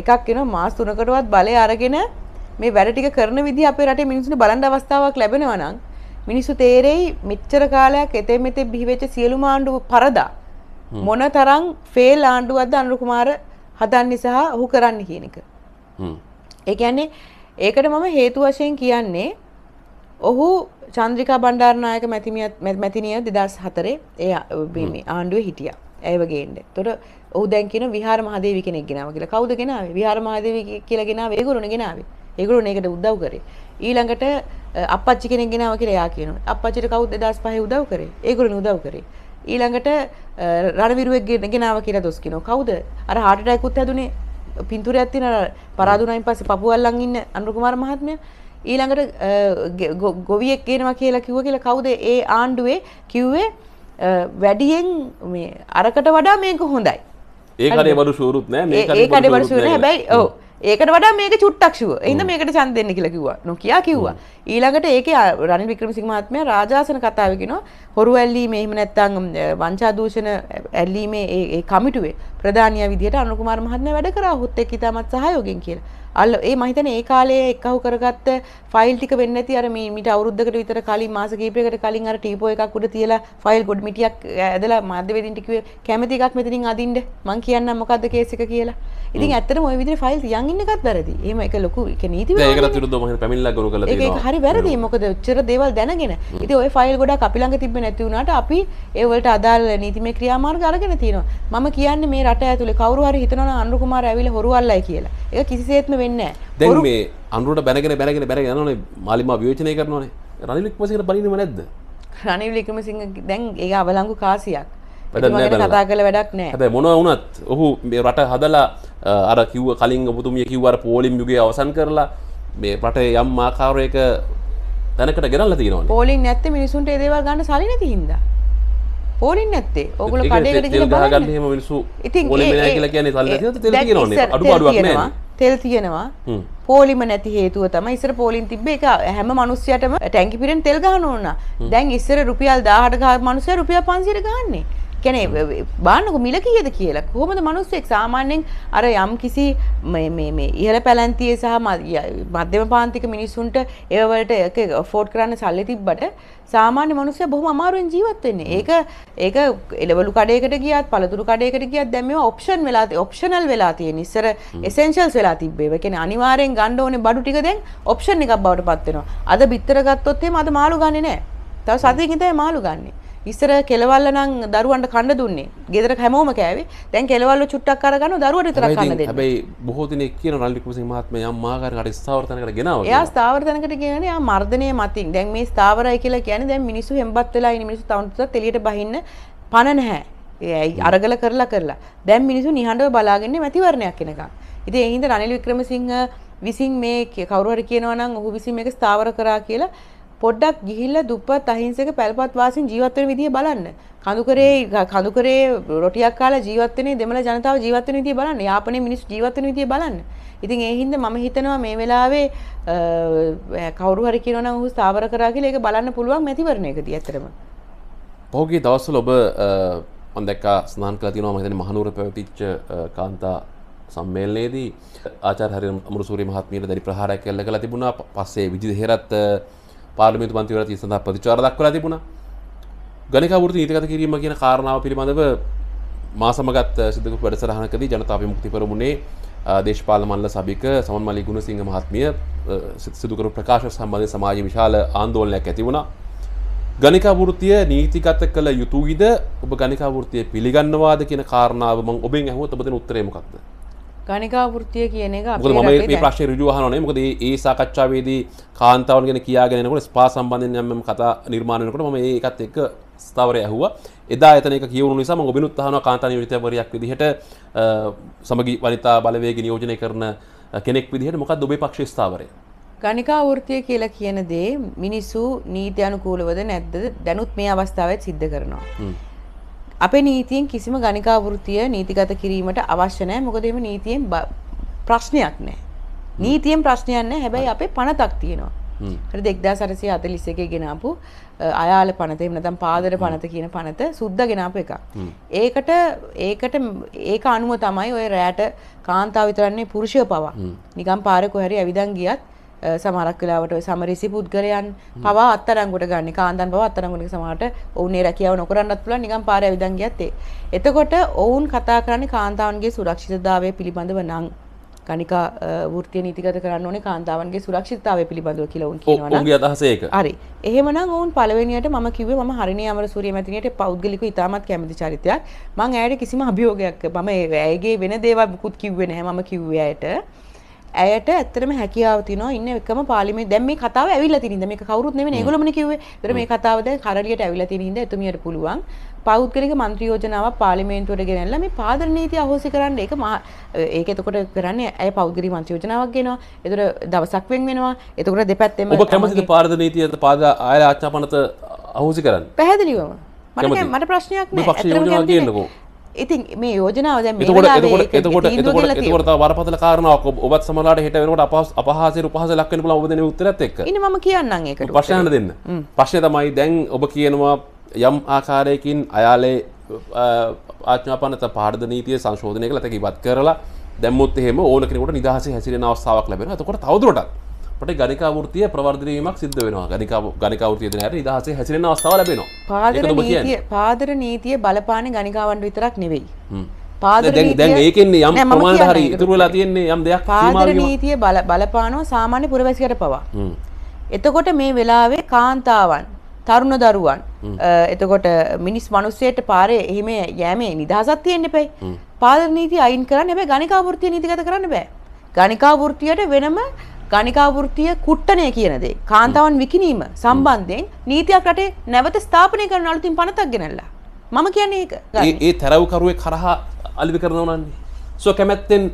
එකක් එන මාස් තුනකටවත් බලය අරගෙන මේ වැඩටික කරන විදි අප රට මිනිසුන බලන්ඩ අවස්ථාවක් ලැබෙනවනම් මිනිස්සු තේරෙයි මිච්චර කාලයක් එතෙ මෙතෙ බිහිවෙච්ච සියලු මාණ්ඩු පරදා මොන තරම් ෆේල් ආණ්ඩුවක්ද අනුර කුමාර හදන්නේ සහ ඔහු කරන්න කියන එක. ඒ කියන්නේ ඒකට මම හේතු වශයෙන් කියන්නේ ඔහු චන්ද්‍රිකා බණ්ඩාරනායක මැතිමියත් මැතිනිය 2004 ඒ මේ ආණ්ඩුවේ හිටියා. ඇයව ගේන්න. එතකොට ඔහු දැන් කියන විහාර මහදේවි කෙනෙක් ගෙනාවා කියලා. කවුද ගෙනාවේ? විහාර මහදේවි කියලා ගෙනාවේ. ඒගොල්ලෝනේ ගෙනාවේ. ඒගොල්ලෝනේ ඒකට උදව් කරේ. ඊළඟට අප්පච්චි කෙනෙක් ගෙනාවා කියලා එයා කියනවා. අප්පච්චිට කවුද 2005 උදව් කරේ? ඒගොල්ලෝනේ උදව් කරේ. ඊළඟට රණවිරුවෙක්ගෙන ගෙනාව කියලා දොස් කියනවා. කවුද? අර heart attack උත් හැදුනේ පින්තූරයක් තියෙන අර පරාදුනායින් පස්සේ පපුවල්ලන් ඉන්න අනුර කුමාර මහත්මයා. ඊළඟට ගොවියෙක් ගේනවා කියලා කිව්ව කියලා කවුද? ඒ ආණ්ඩුවේ කිව්වේ වැඩියෙන් මේ අරකට වඩා මේක හොඳයි. ඒකට බඩු ෂුවරුත් නෑ මේකට බඩු ෂුවර නෑ හැබැයි ඔව් ඒකට වඩා මේක චුට්ටක් ෂුවර්. එහෙනම් මේකට ඡන්ද දෙන්න කියලා කිව්වා. නොකියා කිව්වා. ඊළඟට ඒක රනි වික්‍රමසිංහ මහත්මයා රාජාසන කතාවේ කියනවා හොරු ඇල්ලීමේ එහෙම නැත්නම් වංචා දූෂණ ඇල්ලීමේ ඒ කමිටුවේ ප්‍රධානියා විදිහට අනුර කුමාර මහත්මයා වැඩ කරා හොත් එක්ක ඉතාමත් සහයෝගයෙන් කියලා. අල්ල ඒ මහිතන ඒ කාලේ එක්කහු කරගත්ත ෆයිල් ටික වෙන්න ඇති අර මේ මිට අවුරුද්දකට විතර කලින් මාස කීපයකට කලින් අර ටීපෝ එකක් උඩ තියලා ෆයිල් ගොඩ මිටියක් ඇදලා මාධ්‍යවේදීන්ට කිව්වේ කැමති එකක් මෙතනින් අදින්න මං කියන්නම් මොකද්ද කේස් එක කියලා. ඉතින් ඇත්තටම ওই විදිහේ ෆයිල් තියන් ඉන්න එකත් වැරදි. එහෙම එක ලොකු එක නීති විරෝධී. ඒකට විරුද්ධව මම පැමිණිලා ගොනු කළා තියෙනවා. ඒක හරි හරි වැරදි මොකද චර දේවල් දැනගෙන ඉති ඔය ෆයිල් ගොඩ අපිළඟ තිබ නැතිවුණට අපි ඒවලට අදාල නීතිම ක්‍රියාමාර්ග අරගෙන තියෙනවා මම කියන්න මේ රට ඇතුළ කවරුහර හිතන අන්ුකුමාර ඇවිල හොරුවල්ලයි කියලා ඒ කිසිසේත්ම වෙන්න දැන් මේ අන්ුවට බැනගෙන බැලගෙන බැර යනන මාලිම වියෝචනය කරනවනේ රනිලික්මසිට බලිනීම නැද්ද රනිලිකමසිංහ දැන් ඒ අවලංගු කාසියක් කතා කළ වැඩක් නෑ ඇ මොන වනත් ඔහු මේ රට හදලා අර කිව්ව කලින් ඔබතුමිය කිව්වර පෝලිම් යුගේ අවසන් කරලා මේ රටේ යම් ආකාරයක තැනකට ගෙනල්ල තියෙනවා පෝලිින් නැත්ත මිනිසුන්ට ඒදේවල් ගන්න සලින තිහින්ද පෝලින් නැත්තේ ඔගුල කඩගන්නම මිනිසු ඉතින් තෙල් තියෙනවා පෝලිම නැති හේතුව තම ඉස්සර පෝලින් තිබ්බේ එක හැම මනුස්සයටම ටැංකිපිරෙන් තෙල් ගහන ඕන දැන් ඉස්සර රුපියල් දාහට ගහ මනුසය රුපිය පන්සිර ගන්නේ කැනෙ බාන්නක මිල කියද කියලා කොහොමද මනුස්සෙක් සාමාන්‍යෙන් අර යම් කිසි ඉහල පැලැන්තිය සහ මධ්‍යම පාන්තික මිනිස්සුන්ට ඒවලට එක ෆෝඩ් කරන්න සල්ලි තිබ්බට සාමාන්‍ය මනුස්සය බොහොම අමාරුවෙන් ජීවත්වෙන්නේ ඒක ඒක එලවලු කඩේකට ගියත් පළතුරු කඩේකට ගියත් දැම ඔප්ෂන් වෙලා ඔප්ෂනල් වෙලා තිය නිස්සර එසෙන්ශල්ස් වෙලා තිබේ කෙන අනිවාරයෙන් ගණ්ඩ ඕන බඩු ටික දැන් ඔප්ෂන් එකක් බවට පත්වෙනවා අද බිත්තර ගත්තොත්තේ මද මාළු ගන්නේ නෑ තව සතිකිතයි මාළු ගන්නේ ඉස්සර කෙලවල්ල නම් දරුවන්ට කන්න දුන්නේ. ගෙදර හැමෝම කෑවේ. දැන් කෙලවල්ල චුට්ටක් අරගන්න දරුවට විතරක් කන්න දෙන්න. හැබැයි බොහෝ දිනෙක කියන රල්ලි කුමසිංහ මහත්මයා යම් ආකාරයකට ස්ථාවර තැනකට ගෙනාවා. එයා ස්ථාවර තැනකට ගෙනනේ ආ මර්ධනය මතින්. දැන් මේ ස්ථාවරයි කියලා කියන්නේ දැන් මිනිස්සු හෙම්බත් වෙලා ඉන්න මිනිස්සු තවන්තත් එළියට බහින්න පණ නැහැ. ඒයි අරගල කරලා කරලා. දැන් මිනිස්සු නිහඬව බලාගන්නේ මැතිවරණයක් එනකම්. ඉතින් ඒ හින්දා රනිල් වික්‍රමසිංහ විසින් මේ කවුරු හරි කියනවා නම් ඔහු විසින් මේක ස්ථාවර කරා කියලා පොඩ්ඩක් ගිහිල්ලා දුප්පත් අහිංසක පැල්පත් වාසීන් ජීවත් වෙන විදිය බලන්න. කඳුකරේ කඳුකරේ රොටියක් කාලා ජීවත් වෙන දෙමළ ජනතාව ජීවත් වෙන විදිය බලන්න. යාපනයේ මිනිස්සු ජීවත් වෙන විදිය බලන්න. ඉතින් ඒ හින්දා මම හිතනවා මේ වෙලාවේ කවුරු හරි කියනවා නම් ඔහු ස්ථාවර කරා කියලා ඒක බලන්න පුළුවන් මැතිවරණයකදී ඇත්තටම. පහුගිය දවස්වල ඔබ මම දැක්කා ස්නාන් කළා තියෙනවා මම හිතන්නේ මහනුවර පැවතිච්ච කාන්තා සම්මේලනයේදී ආචාර්ය හරි අමරසූරි මහත්මියට දැඩි ප්‍රහාරයක් එල්ල කළා තිබුණා. පස්සේ විජිත හේරත් පාර්ලිමේතු මන්තිවරතිය සඳහා ප්‍රතිචාර දක්වලා තිබුණා. ගණික වෘත්ති නීතිගත කිරීම කියන කාරණාව පිළිබඳව මා සමගත් සිදු වැඩසටහනකදී ජනතා විමුක්ති පෙරමුණේ දේශපාලන මණ්ඩල සභික සමන් මලී ගුණසිංහ මහත්මිය සිදු කරපු ප්‍රකාශ සම්බන්ධයෙන් සමාජයේ විශාල ආందోලනයක් ඇති වුණා. ගණිකා වෘත්තිය නීතිගත කළ යුතුයිද? ඔබ ගණිකා වෘත්තිය පිළිගන්නවාද කියන කාරණාව මම ඔබෙන් අහුවොත් ඔබ දෙන උත්තරේ මොකක්ද? ගනිකා වෘත්තිය කියන එක මොකද මම මේ ප්‍රශ්නේ ඍජුව අහනවනේ මොකද ඒ සාකච්ඡාවේදී කාන්තාවන් ගැන කියාගෙන එනකොට ස්පා සම්බන්ධයෙන් යම් යම් කතා නිර්මාණය වෙනකොට මම ඒකත් එක්ක ස්ථාවරය ඇහුවා එදා එතන එක කියවුණු නිසා මම ඔබිනුත් අහනවා කාන්තා නියුරිතවරයක් විදිහට සමගි වනිතා බලවේග නියෝජනය කරන කෙනෙක් විදිහට මොකක්ද ඔබේ පක්ෂ ස්ථාවරය ගනිකා වෘත්තිය කියලා කියන දේ මිනිස්සු නීති අනුකූලවද නැද්ද දැනුත් මේ අවස්ථාවත් සිද්ධ කරනවා. අපේ නීතියෙන් කිසිම ගණිකා වෘත්තිය නීතිගත කිරීමට අවශ්‍ය නැහැ. මොකද එහෙම නීතියෙන් ප්‍රශ්නයක් නැහැ. නීතියෙන් ප්‍රශ්නයක් නැහැ. හැබැයි අපේ පනතක් තියෙනවා. හරි 2841 එකේ ගෙනාපු අයාල පනත එහෙම නැත්නම් පාදර පනත කියන පනත සුද්ධ ගෙනාපු එකක්. ඒකට ඒකට ඒක අනුව තමයි ওই රැට කාන්තාව විතරන්නේ පුරුෂය පවා. නිකම් පාරේ කොහරි ඇවිදන් ගියත් සමහරක් වෙලාවට ඔය සමරිසි පුද්ගලයන් පවා අත්තරංගුට ගන්න. කාන්දන් බව අත්තරංගුට සමහරට ඔවුන් ඒ රැකියාව නොකරන්නත් පුළුවන් නිකන් පාරේ ඇවිදන් ගියත් ඒ. එතකොට ඔවුන් කතා කරන්නේ කාන්තාවන්ගේ සුරක්ෂිතතාවය පිළිබඳව නම් ගණිකා වෘත්තිය නීතිගත කරන්න ඕනේ කාන්තාවන්ගේ සුරක්ෂිතතාවය පිළිබඳව කියලා ඔවුන් කියනවා නේද? ඔවුන්ගේ අදහස ඒක. හරි. එහෙමනම් ඔවුන් පළවෙනියට මම කිව්වේ මම හරිනේ අමරසූරිය මැතිණියට පෞද්ගලිකව ඉතාමත් කැමති චරිතයක්. මම ඇයට කිසිම අභියෝගයක් මම ඇයගේ වෙන දේවල් මුකුත් කිව්වේ නැහැ. මම කිව්වේ ඇයට ඇයට ඇත්තටම හැකියාව තියෙනවා ඉන්න එකම පාර්ලිමේ දැන් මේ කතාව ඇවිල්ලා තිනින්ද මේක කවුරුත් නෙමෙයි ඒගොල්ලෝමනේ කිව්වේ. ඒතර මේ කතාව දැන් කරලියට ඇවිල්ලා තිනින්ද එතුමියට පුළුවන් පෞද්ගලික මන්ත්‍රී යෝජනාවක් පාර්ලිමේන්තුවට ගෙනල්ලා මේ පාදන නීති අහෝසි කරන්න ඒක ඒක එතකොට කරන්නේ ඇය පෞද්ගලික මන්ත්‍රී යෝජනාවක් ගෙනවා. ඒතර දවසක් වෙන් වෙනවා. එතකොට දෙපැත්තෙම ඔබ කැමතිද පාදන නීතියට පාද ආයල ආචාපනත අහෝසි කරන්න? පැහැදිලිවම. මට මට ප්‍රශ්නයක් නෑ. ඉතින් මේ යෝජනාව දැන් මේ වෙලාවේ එතකොට එතකොට එතකොට තව බරපතල කාරණාවක් ඔබත් සමහරලාට හෙට වෙනකොට අපහස අපහාසයට උපහාස ලක් වෙන්න පුළුවන් ඔබ දෙන උත්තරත් එක්ක. ඉන්නේ මම කියන්නම් ඒකට. ප්‍රශ්න දෙන්න. ප්‍රශ්නේ තමයි දැන් ඔබ කියනවා යම් ආකාරයකින් අයාලේ ආඥාපනත පාර්ද නීතිය සංශෝධනය කළ තැක ඉවත් කරලා දැම්මුත් එහෙම ඕන කෙනෙකුට නිදහසේ හැසිරෙන අවස්ථාවක් ලැබෙනවා. එතකොට තවදුරටත් පට ගනිකාවෘතිය ප්‍රවර්ධනීමක් සිද්ධ වෙනවා ගනිකාවෘතිය දෙන හැට ඉදහසේ හැසිරෙන අවස්ථාව ලැබෙනවා පාදර නීතිය පාදර නීතිය බලපාන ගනිකාවන්ට විතරක් නෙවෙයි දැන් ඒකෙන්නේ යම් ප්‍රමාණයට හරි ඉතුරු වෙලා තියෙන්නේ යම් දෙයක් පාදර නීතිය බල බලපානවා සාමාන්‍ය පුරවැසියට පවා එතකොට මේ වෙලාවේ කාන්තාවන් තරුණ දරුවන් එතකොට මිනිස් මිනිස්සයට පාරේ එහෙම යෑමේ නිදහසක් තියෙන්න එපයි පාදර නීතිය අයින් කරන්න හැබැයි ගණිකා වෘත්තිය නීතිගත කරන්න බෑ ගණිකා වෘත්තියට වෙනම ගණිකා වෘත්තිය කුට්ටණය කියන දේ කාන්තාවන් විකිණීම සම්බන්ධයෙන් නීතියක් රටේ නැවත ස්ථාපනය කරන අලුතින් පනතක් ගෙනල්ලා මම කියන්නේ ඒක ඒ තැරව්කරුවේ කරහා අලිවි කරනවනන්නේ සෝ කැමැත්තෙන්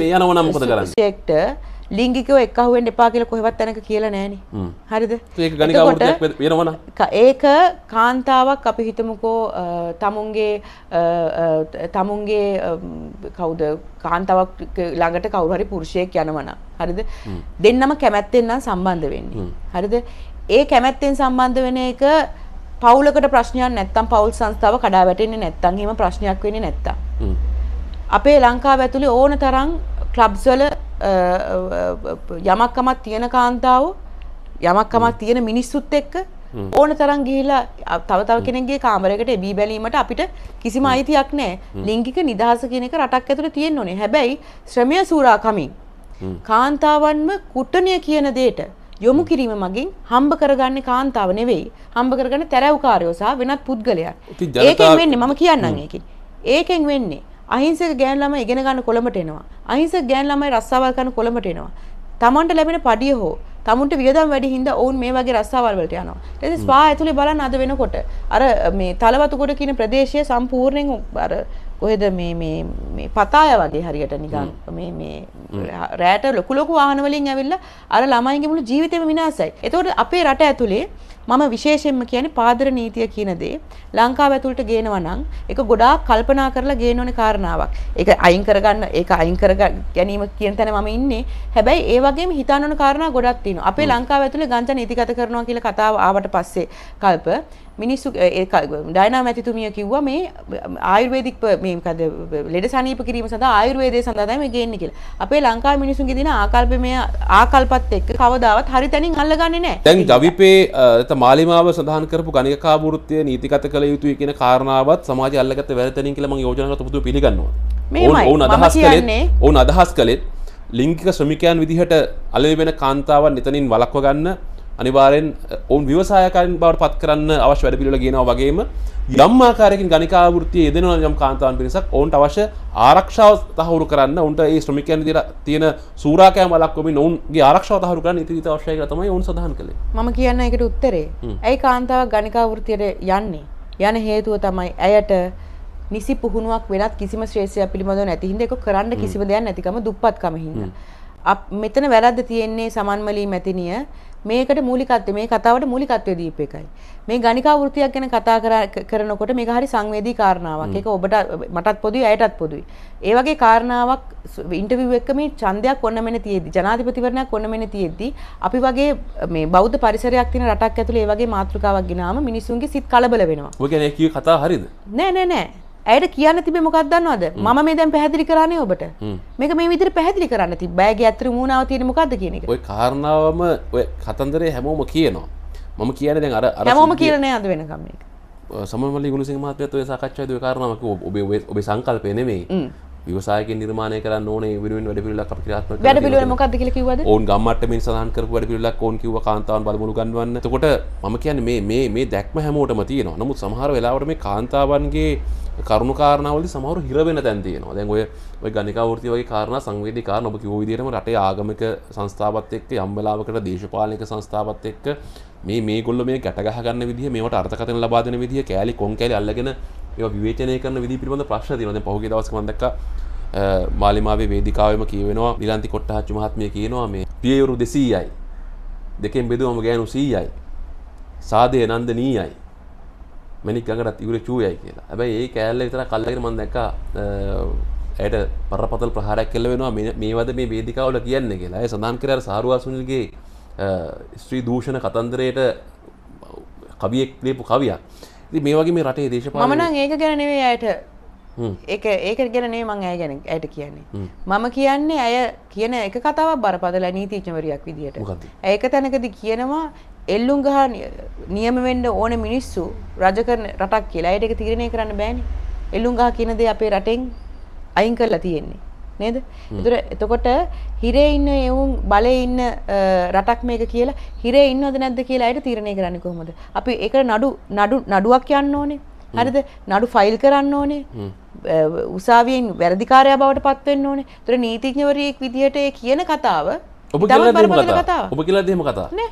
මේ යනවනම් මොකද කරන්නේ සෙක්ටර් ලිංගිකව එක්කහු වෙන්න එපා කියලා කොහෙවත් තැනක කියලා නෑනේ. හරිද? ඒක ගණිකාවක් වෙනවනම්. ඒක කාන්තාවක් අපි හිතමුකෝ තමුන්ගේ තමුන්ගේ කවුද කාන්තාවක් ළඟට කවුරු හරි පුරුෂයෙක් යනවනම්. හරිද? දෙන්නම කැමැත්තෙන් නම් සම්බන්ධ වෙන්නේ. හරිද? ඒ කැමැත්තෙන් සම්බන්ධ වෙන එක පවුලකට ප්‍රශ්නයක් නැත්තම් පවුල් සංස්ථාව කඩා වැටෙන්නේ නැත්තම් එහෙම ප්‍රශ්නයක් වෙන්නේ නැත්තම්. අපේ ලංකාව ඇතුලේ ඕන තරම් ක්ලබ්ස් වල යමක්කමක් තියෙන කාන්තාව යමක්කමක් තියෙන මිනිස්සුත් එක්ක ඕන තරන් ගිහිලා තවතාව කෙනගේ කාමරකට එබී බැලීමට අපිට කිසිම අයිතියක් නෑ ලිංගික නිදහස කෙනෙක රටක් ඇතුළ තියෙන් ඕනේ හැබැයි ශ්‍රමය සූරාකමින් කාන්තාවන්ම කුට්ටනය කියන දේට යොමු කිරීම මගින් හම්බ කරගන්න කාන්තාව නෙවෙයි හම්බ කරගන්න තැරැව්කාරයෝසා වෙනත් පුද්ගලයක් ඒකෙන් වෙන්නේ මම කියන්න ඒකින් ඒකෙන් වෙන්නේ අහිංසක ගෑන් ළමයි ඉගෙන ගන්න කොළඹට එනවා. අහිංසක ගෑන් ළමයි රස්සාවල් කරන කොළඹට එනවා. Tamanට ලැබෙන පඩිය හෝ තමුන්ට වියදම් වැඩි හින්දා ඔවුන් මේ වගේ රස්සාවල් වලට යනවා. ඊට පස්සේ ස්පා ඇතුලේ බලන්න අද වෙනකොට අර මේ තලවතුගොඩ කියන ප්‍රදේශය සම්පූර්ණයෙන් අර කොහෙද මේ මේ මේ පතාය වගේ හරියට නිකන් මේ මේ රැට ලොකු ලොකු වාහන වලින් ඇවිල්ලා අර ළමයින්ගේ මුළු ජීවිතේම විනාශයි. ඒතකොට අපේ රට ඇතුලේ මම විශේෂයෙන්ම කියන්නේ පාදර නීතිය කියන දේ ලංකාව ඇතුළට ගේනවා නම් ඒක ගොඩාක් කල්පනා කරලා ගේන ඕනේ කාරණාවක්. ඒක අයින් කරගන්න ඒක අයින් කර ගැනීම කියන තැන මම ඉන්නේ. හැබැයි ඒ වගේම හිතන්න ඕන කාරණා ගොඩක් තියෙනවා. අපේ ලංකාව ඇතුළේ ගංජා නීතිගත කරනවා කියලා කතාව ආවට පස්සේ කල්ප මිනිස්සු ඩයිනා මැතිතුමිය කිව්වා මේ ආයුර්වේදික් මේ මොකද ලෙඩ සනීප කිරීම සඳහා ආයුර්වේදය සඳහා තමයි මේ ගේන්නේ කියලා. අපේ ලංකාවේ මිනිසුන්ගේ දින ආකල්ප මේ ආකල්පත් එක්ක කවදාවත් හරි තැනින් අල්ලගන්නේ නැහැ. දැන් දවිපේ මාලිමාව සඳහන් කරපු ගනිකා වෘත්තිය නීතිගත කළ යුතුයි කියන කාරණාවත් සමාජ අල්ලගත වැරතනින් කියලා මම යෝජනා කරලා පුදු පිළිගන්නවා. ඔවුන් අදහස් කළේ ඔවුන් අදහස් කළේ ලිංගික ශ්‍රමිකයන් විදිහට අලෙවි වෙන කාන්තාවන් එතනින් වළක්ව ගන්න අනිවාරෙන් ඔවන් විවසායකරන් බවට පත් කරන්න අවශ වැඩපිළිල ගෙනවා වගේම යම්මාකාරයකින් ගනිකාවෘතිය යෙදෙනව යම් කාන්තාවන් පිරිසක් ඔවුන්ට අවශ්‍ය ආරක්ෂාව තහවුරු කරන්න උන්ට ඒ ශ්‍රමිකයන් තියෙන සූරාකෑම වළක්වමින් ඔවුන්ගේ ආරක්ෂාව තහවුරු කරන්න ඉතිරිත අවශ්‍යයි කියලා තමයි ඔවුන් සඳහන් කළේ. මම කියන්න ඒකට උත්තරේ. ඇයි කාන්තාවක් ගණිකාවෘතියට යන්නේ? යන හේතුව තමයි ඇයට නිසි පුහුණුවක් වෙනත් කිසිම ශ්‍රේෂ්ඨයක් පිළිබඳව නැති හින්දා ඒක කරන්න කිසිම දෙයක් නැතිකම දුප්පත්කම හින්දා. මෙතන වැරද්ද තියෙන්නේ සමන්මලී මැතිනිය මේකට මූලිකත්වය මේ කතාවට මූලිකත්වය දීප එකයි. මේ ගණිකා වෘත්තියක් ගැන කතා කරනකොට මේක හරි සංවේදී කාරණාවක්. ඒක ඔබට මටත් පොදුයි අයටත් පොදුයි. ඒ වගේ කාරණාවක් ඉන්ටර්විව් එක මේ ඡන්දයක් ඔන්න මෙන්න තියෙද්දි ජනාධිපතිවරණයක් ඔන්න මෙන්න තියෙද්දි අපි වගේ මේ බෞද්ධ පරිසරයක් තියෙන රටක් ඇතුලේ ඒ වගේ මාතෘකාවක් ගිනාම මිනිසුන්ගේ සිත් කලබල වෙනවා. ඔය කියන්නේ කතා හරිද? නෑ නෑ නෑ. ඇයට කියන්න තිබේ මොකක් දන්නවද මම මේ දැන් පැහැදිලි කරන්නේ ඔබට මේක මේ විදිහට පැහැදිලි කරන්න තිබ බෑගේ අතර මූණාව තියෙන මොකද්ද කියන එක ඔය කාරණාවම ඔය කතන්දරේ හැමෝම කියනවා මම කියන්නේ දැන් අර අර හැමෝම කියලා නෑ අද වෙනකම් මේක සමමලි ගුණසිංහ මහත්මයාත් ඔය සාකච්ඡාවේදී ඔය කාරණාවක් ඔබේ ඔබේ සංකල්පය නෙමෙයි විවසායක නිර්මාණය කරන්න ඕනේ වෙනුවෙන් වැඩ පිළිවෙලක් අපි ක්‍රියාත්මක කරනවා වැඩ පිළිවෙල මොකක්ද කියලා කිව්වද ඔවුන් ගම්මට්ටමින් සඳහන් කරපු වැඩ පිළිවෙලක් ඕන් කිව්වා කාන්තාවන් බලමුණු ගන්වන්න එතකොට මම කියන්නේ මේ මේ මේ දැක්ම හැමෝටම තියෙනවා නමුත් සමහර වෙලාවට මේ කාන්තාවන්ගේ කරුණු කාරණාවලදී සමහර හිර වෙන තැන් තියෙනවා දැන් ඔය ගනිකවෘති වගේ කාරණ සංවේදී කාරණ ඔබ කිව්ව විදිහටම රටේ ආගමික සංස්ථාවත් එක්ක යම් වෙලාවකට දේශපාලනික සංස්ථාවත් එක්ක මේ මේගොල්ලෝ මේ ගැට ගහ ගන්න විදිහ මේවට අර්ථකථන ලබා දෙන විදිහ කෑලි කොන් කෑලි අල්ලගෙන ඒවා විවේචනය කරන විදිහ පිළිබඳ ප්‍රශ්න තියෙනවා දැන් පහුගිය දවස්ක මම දැක්කා මාලිමාවේ වේදිකාවෙම කියවෙනවා නිලන්ති කොට්ටහච්චි මහත්මිය කියනවා මේ පියවරු 200යි දෙකෙන් බෙදුවම ගෑනු 100යි සාදේ නන්දනීයයි මණික් ගඟටත් ඉවුරේ චූයයි කියලා. හැබැයි ඒ කෑල්ල විතර කල්ලාගෙන මම දැක්කා ඇයට පරපතල් ප්‍රහාරයක් කෙල්ල වෙනවා මේවද මේ වේදිකාවල කියන්න කියලා ඇය සඳහන් කරර සාරවාසුනිල්ගේ ස්ත්‍රී දූෂණ කතන්දරයට කවියෙක් ලේපු කවියක් ති මේ වගේ මේ රටේ දේශපාලන ඒක ගැනවේ ඇයට ඒ ඒක ගැනේ මං ඇය ගැන ඇයට කියන්නේ මම කියන්නේ ඇය කියන එක කතාව බරපදල නීතිචමරයක් විදිහට ඒක තැනකද කියනවා එල්ලුම් ගහ නියමවෙන්ඩ ඕන මිනිස්සු රජකරන රටක් කියලා අයට එක තිරණය කරන්න බෑනි එල්ලුම් ගහ කියනද අපේ රටෙන් අයින් කරලා තියෙන්නේ නේද? ඒතර එතකොට හිරේ ඉන්න එවුන් බලේ ඉන්න රටක් මේක කියලා හිරේ ඉන්නවද නැද්ද කියලා අයිට තීරණය කරන්නේ කොහොමද? අපි ඒකට නඩු නඩු නඩුවක් යන්න ඕනේ. හරිද? නඩු ෆයිල් කරන්න ඕනේ. උසාවියෙන් වැරදිකාරයා බවට පත් වෙන්න ඕනේ. ඒතර නීතිඥවරියෙක් විදිහට ඒ කියන කතාව ඔබ කියලා දෙහිම කතාව. ඔබ කියලා දෙහිම කතාව. නේ?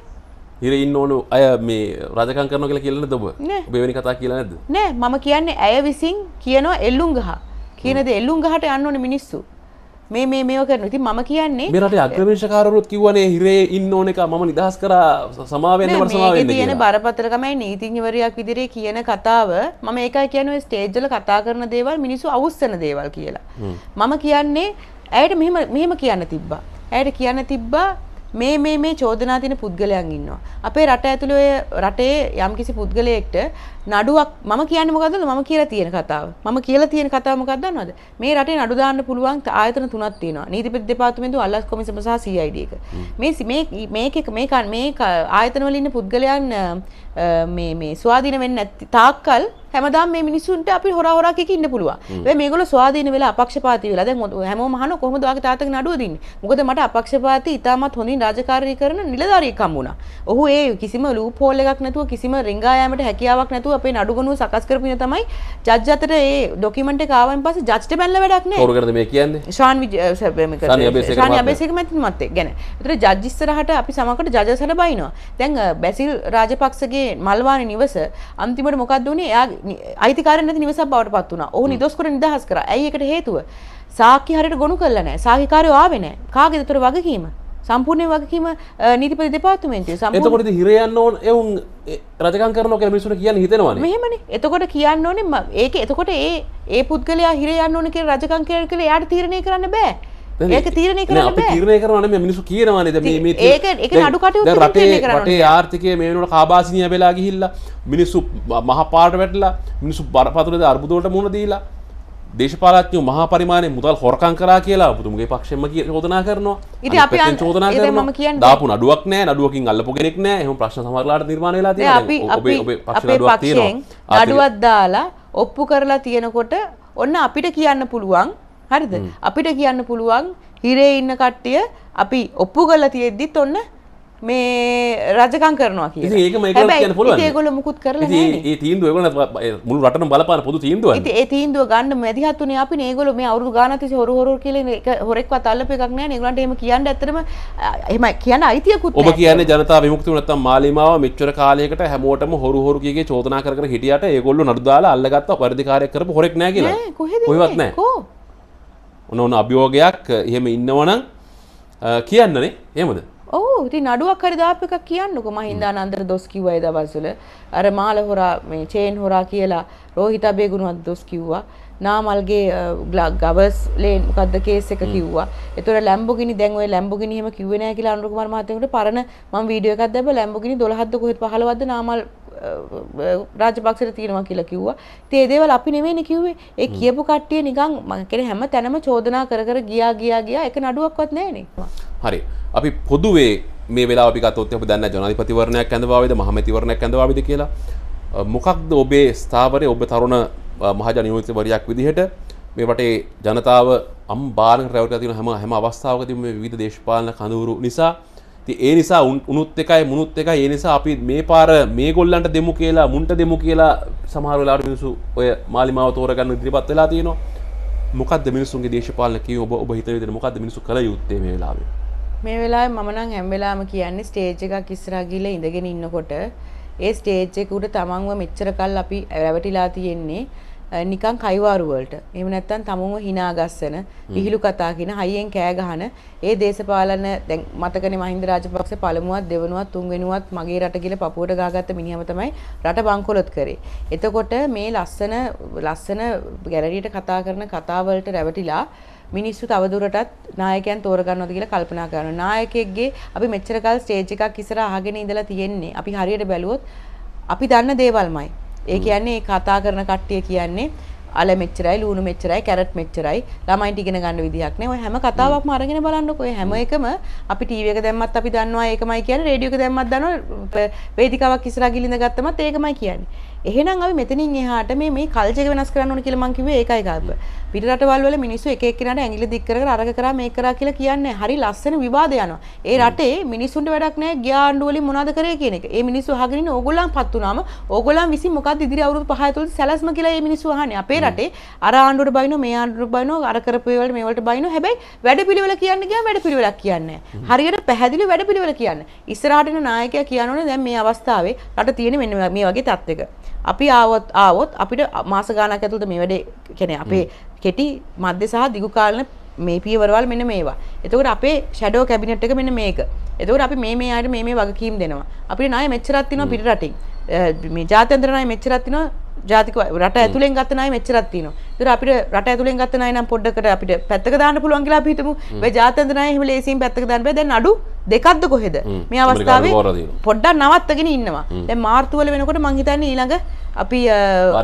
හිරේ ඉන්න ඕන අය මේ රජකම් කරනවා කියලා කියලා නේද ඔබ? ඔබ එවැනි කතා කියලා නැද්ද? නෑ මම කියන්නේ ඇය විසින් කියනවා එල්ලුම් ගහ. කියනද එල්ලුම් ගහට යන්න ඕන මිනිස්සු මේ මේ මේ කරන ඉතින් මම කියන්නේ මෙරට අග්‍රවේශකාරවරුත් කිව්වනේ හිරේ ඉන්න ඕන එක මම නිදහස් කරා සමාවෙන්නවට සමාවෙන්න කියන බරපතලකමයි නීතිඥවරයක් විදිහේ කියන කතාව මම ඒකයි කියන්නේ ස්ටේජ් වල කතා කරන දේවල් මිනිස්සු අවුස්සන දේවල් කියලා මම කියන්නේ ඇයට මෙහෙම මෙහෙම කියන්න තිබ්බා ඇයට කියන්න තිබ්බා මේ මේ මේ චෝදනා තියෙන පුද්ගලයන් ඉන්නවා. අපේ රට ඇතුළේ රටේ යම්කිසි පුද්ගලයෙක්ට නඩුවක් මම කියන්නේ මොකද්ද මම කියලා තියෙන කතාව. මම කියලා තියෙන කතාව මොකක්ද දන්නවද? මේ රටේ නඩු දාන්න පුළුවන් ආයතන තුනක් තියෙනවා. නීතිපති දෙපාර්තමේන්තුව, අල්ලස් කොමිසම සහ CID එක. මේ මේ මේක මේ මේ ආයතන වල ඉන්න පුද්ගලයන් මේ මේ ස්වාධීන වෙන්නේ නැති තාක්කල් හැමදාම මේ මිනිස්සුන්ට අපි හොරා හොරා කික ඉන්න පුළුවන්. හැබැයි මේගොල්ලෝ ස්වාධීන වෙලා අපක්ෂපාතී වෙලා දැන් හැමෝම අහන කොහොමද ඔයාගේ තාත්තගේ නඩුව දෙන්නේ? මොකද මට අපක්ෂපාතී ඉතාමත් හොඳින් රාජකාරී කරන නිලධාරියෙක් හම්බුණා. ඔහු ඒ කිසිම ලූප් හෝල් එකක් නැතුව කිසිම රිංගායෑමට හැකියාවක් නැතුව අපේ නඩුගනුව සකස් කරපින තමයි ජජ් අතර ඒ ඩොකිමට කාවන් පස ජස්ට පැල්ල වැඩක් ෝගද මේ කියන්නේ ශාන් අබේසක මැති මත්තේ ගැන තර ජජිස්සරහට අපි සමකට ජජසට බයිනවා දැන් බැසිල් රාජපක්සගේ මල්වාන නිවස අන්තිමට මොකක්ද වුණේ යා අයිතිකාරනැති නිවස බවට පත් වුණ ඕහු නිදොස්කර නිදහස් කර ඒකට හේතුව සාක්‍ය හරිට ගොුණු කරලනෑ සාහිකාරය ආවෙනෑ කාගෙදතුර වගකීම සම්පූර්ණය වගකීම නීතිපති දෙපාර්තමේන්තුවේ සම්පූර්ණ හිරයන්න ඕන එවුන් රජකම් කරනවා කියලා මිනිස්සුන්ට කියන්න හිතෙනවා නේ මෙහෙමනේ එතකොට කියන්න ඕනේ ඒක එතකොට ඒ ඒ පුද්ගලයා හිරයන්න ඕනේ කියලා රජකම් කරලා එයාට තීරණය කරන්න බෑ ඒක තීරණය කරන්න බෑ තීරණය කරනවා නෙමෙයි මිනිස්සු කියනවානේ දැන් මේ මේ ඒක ඒක නඩු කටයුතු තීරණය කරනවා රටේ ආර්ථිකය මේ වෙනකොට කාබාසිනිය වෙලා ගිහිල්ලා මිනිස්සු මහපාරට වැටලා මිනිස්සු බරපතල අර්බුදවලට මුහුණ දීලා දේශපාලත්ය මහා පරිමාණය මුදල් හොරකං කරා කියලා බුතුමගේ පක්ෂම චෝදනා කරනවා ඉති අප චෝදනා ම කිය දාපු අඩුවක් නෑ අඩුවකින් අල්ලපු කෙනෙක් නෑ එහම ප්‍රශ්න සමරලාට නිර්මාණලා අඩුවත් දාලා ඔප්පු කරලා තියෙනකොට ඔන්න අපිට කියන්න පුළුවන් හරිද අපිට කියන්න පුළුවන් හිරේ ඉන්න කට්ටිය අපි ඔප්පු කරලා තියෙද්දිත් ඔන්න මේ රජකම් කරනවා කියලා. ඒක මේක කියන්න පුළුවන්. ඉතින් ඒගොල්ලෝ මුකුත් කරලා නැහැ. ඒ තීන්දුව ඒගොල්ලෝ මුළු රටම බලපාන පොදු තීන්දුවක්. ඉතින් ඒ තීන්දුව ගන්න මැදිහත් උනේ අපි නේ ඒගොල්ලෝ මේ අවුරුදු ගානක් තිස්සේ හොරු හොරු කියලා එක හොරෙක්වත් අල්ලපු එකක් නැහැ නේ. ඒගොල්ලන්ට එහෙම කියන්න ඇත්තටම එහෙම කියන්න අයිතියකුත් නැහැ. ඔබ කියන්නේ ජනතා විමුක්තිය නැත්තම් මාලිමාව මෙච්චර කාලයකට හැමෝටම හොරු හොරු කීගේ චෝදනා කර කර හිටියට ඒගොල්ලෝ නඩු දාලා අල්ලගත්ත වර්ධිකාරයක් කරපු හොරෙක් නැහැ කියලා. නෑ කොහෙද? කොහෙවත් නැහැ. කො ඔන්න ඔන්න අභියෝගයක් එහෙම ඉන්නවනම් කියන්නනේ. එහෙමද? ඔව් ඉතින් නඩුවක් හරි දාපු එකක් කියන්නකෝ මහින්දානන්දර දොස් කිව්වා ඒ දවස්වල අර මාල හොරා මේ චේන් හොරා කියලා රෝහිත බේගුණවත් දොස් කිව්වා නාමල්ගේ ගවස් ලේන් මොකද්ද කේස් එක කිව්වා. ඒතර ලැම්බෝගිනි දැන් ඔය ලැම්බෝගිනි එහෙම කිව්වේ නැහැ කියලා අනුර කුමාර මහත්තයාට පරණ මම වීඩියෝ එකක් දැම්ම ලැම්බෝගිනි 12ක්ද කොහෙද 15ක්ද නාමල් රාජපක්ෂට තියෙනවා කියලා කිව්වා. ඉතින් ඒ දේවල් අපි නෙමෙයිනේ කිව්වේ. ඒ කියපු කට්ටිය නිකන් මම කියන්නේ හැම තැනම චෝදනා කර කර ගියා ගියා ගියා එක නඩුවක්වත් නැහැනේ. හරි. අපි පොදුවේ මේ වෙලාව අපි ගත්තොත් අපි දන්නේ ජනාධිපතිවරණයක් ඇඳවාවිද මහමැතිවරණයක් ඇඳවාවිද කියලා. මොකක්ද ඔබේ ස්ථාවරයේ ඔබ තරුණ මහජනනියෝජිතවරයක් විදිහට මේ වටේ ජනතාව අම්බාලක රැවටලා තියෙන හැම හැම අවස්ථාවකදීම මේ විවිධ දේශපාලන කඳවුරු නිසා ති ඒ නිසා උනුත් එකයි මුනුත් එකයි ඒ නිසා අපි මේ පාර මේ ගොල්ලන්ට දෙමු කියලා මුන්ට දෙමු කියලා සමහරවෙලාට මිනිසු ඔය මාලිමාව තෝරගන්න ඉදිරිපත් වෙලා තියෙනවා මොකක්ද මිනිසුන්ගේ දේශපාලනකී ඔබ ඔබ හිතන විදිහට මොකක්ද මිනිසු කළ යුත්තේ මේ වෙලාවේ මේ වෙලාවේ මම නම් හැම වෙලාවෙම කියන්නේ ස්ටේජ් එකක් ඉස්සරහ ගිහලා ඉඳගෙන ඉන්නකොට ඒ ස්ටේජ් එක උඩ තමන්ව මෙච්චර කල් අපි රැවටිලා තියෙන්නේ නිකන් කයිවාරු වලට. එහෙම නැත්නම් tamunව hina ගස්සන, විහිළු කතා කියන හයියෙන් කෑ ගහන ඒ දේශපාලන දැන් මතකනේ මහින්ද රාජපක්ෂ පළමුවත් දෙවනුවත් තුන්වෙනුවත් මගේ රට කියලා පපුවට ගහගත්ත මිනිහම තමයි රට බංකොලොත් කරේ. එතකොට මේ ලස්සන ලස්සන ගැලරියට කතා කරන කතා වලට රැවටිලා මිනිස්සු තවදුරටත් නායකයන් තෝරගන්නවද කියලා කල්පනා කරනවා. නායකයෙක්ගේ අපි මෙච්චර කල් ස්ටේජ් එකක් ඉස්සරහ අහගෙන ඉඳලා තියෙන්නේ. අපි හරියට බැලුවොත් අපි දන්න දේවල්මයි. ඒ කියන්නේ කතා කරන කට්ටිය කියන්නේ අල මෙච්චරයි ලුණු මෙච්චරයි කැරට් මෙච්චරයි ළමයින්ට ඉගෙන ගන්න විදිහක් නේ. ඔය හැම කතාවක්ම අරගෙන බලන්නකො. ඔය හැම එකම අපි ටීවී එක දැම්මත් අපි දන්නවා ඒකමයි කියන්නේ. රේඩියෝ එක දැම්මත් දන්නවා. වේදිකාවක් ඉස්සරහ ගිලින්ද ගත්තමත් ඒකමයි කියන්නේ. එහෙනම් අපි මෙතනින් එහාට මේ මේ කල්චර් එක වෙනස් කරන්න ඕන කියලා මම කිව්වේ ඒකයි කාර්බ. පිට රටවල් වල මිනිස්සු එක එක්කෙනාට ඇඟිලි දික් කරගෙන අරග කරා මේක කරා කියලා කියන්නේ හරි ලස්සන විවාද යනවා. ඒ රටේ මිනිස්සුන්ට වැඩක් නැහැ ගියාණ්ඩු වලින් මොනවද කරේ කියන එක. ඒ මිනිස්සු අහගෙන ඉන්නේ ඕගොල්ලන්පත් වුණාම ඕගොල්ලන් විසින් මොකද්ද ඉදිරි අවුරුදු 5 ඇතුළත සැලැස්ම කියලා මේ මිනිස්සු අහන්නේ. අපේ රටේ අර ආණ්ඩුවට බයිනෝ මේ ආණ්ඩුවට බයිනෝ අර කරපු ඒවලට මේවලට බයිනෝ. හැබැයි වැඩපිළිවෙල කියන්නේ ගියාම වැඩපිළිවෙලක් කියන්නේ හරියට පැහැදිලි වැඩපිළිවෙල කියන්නේ. ඉස්සරහට එන නායකයා කියනෝනේ දැන් මේ අවස්ථාවේ රට තියෙන මෙන්න මේ වගේ තත්ත්වයක. අපි ආවොත් ආවොත් අපිට මාස ගානක් ඇතුළත මේ වැඩේ කියන්නේ අපේ කෙටි මධ්‍ය සහ දිගු කාලන මේ පියවරවල් මෙන්න මේවා. එතකොට අපේ ෂැඩෝ කැබිනට් එක මෙන්න මේක. එතකොට අපි මේ මේ ආයතන මේ මේ වගකීම් දෙනවා. අපිට ණය මෙච්චරක් තියෙනවා පිටරටින්. මේ ජාත්‍යන්තර ණය මෙච්චරක් තියෙනවා ජාතික රට ඇතුලෙන් ගත්ත ණය මෙච්චරක් තියෙනවා. ඒතර අපිට රට ඇතුලෙන් ගත්ත ණය නම් පොඩ්ඩකට අපිට පැත්තක දාන්න පුළුවන් කියලා අපි හිතමු. මේ ජාත්‍යන්තර ණය එහෙම ලේසියෙන් පැත්තක දාන්න බෑ. දැන් අඩු දෙකක්ද කොහෙද? මේ අවස්ථාවේ පොඩ්ඩක් නවත්තගෙන ඉන්නවා. දැන් මාර්තු වල වෙනකොට මං හිතන්නේ ඊළඟ අපි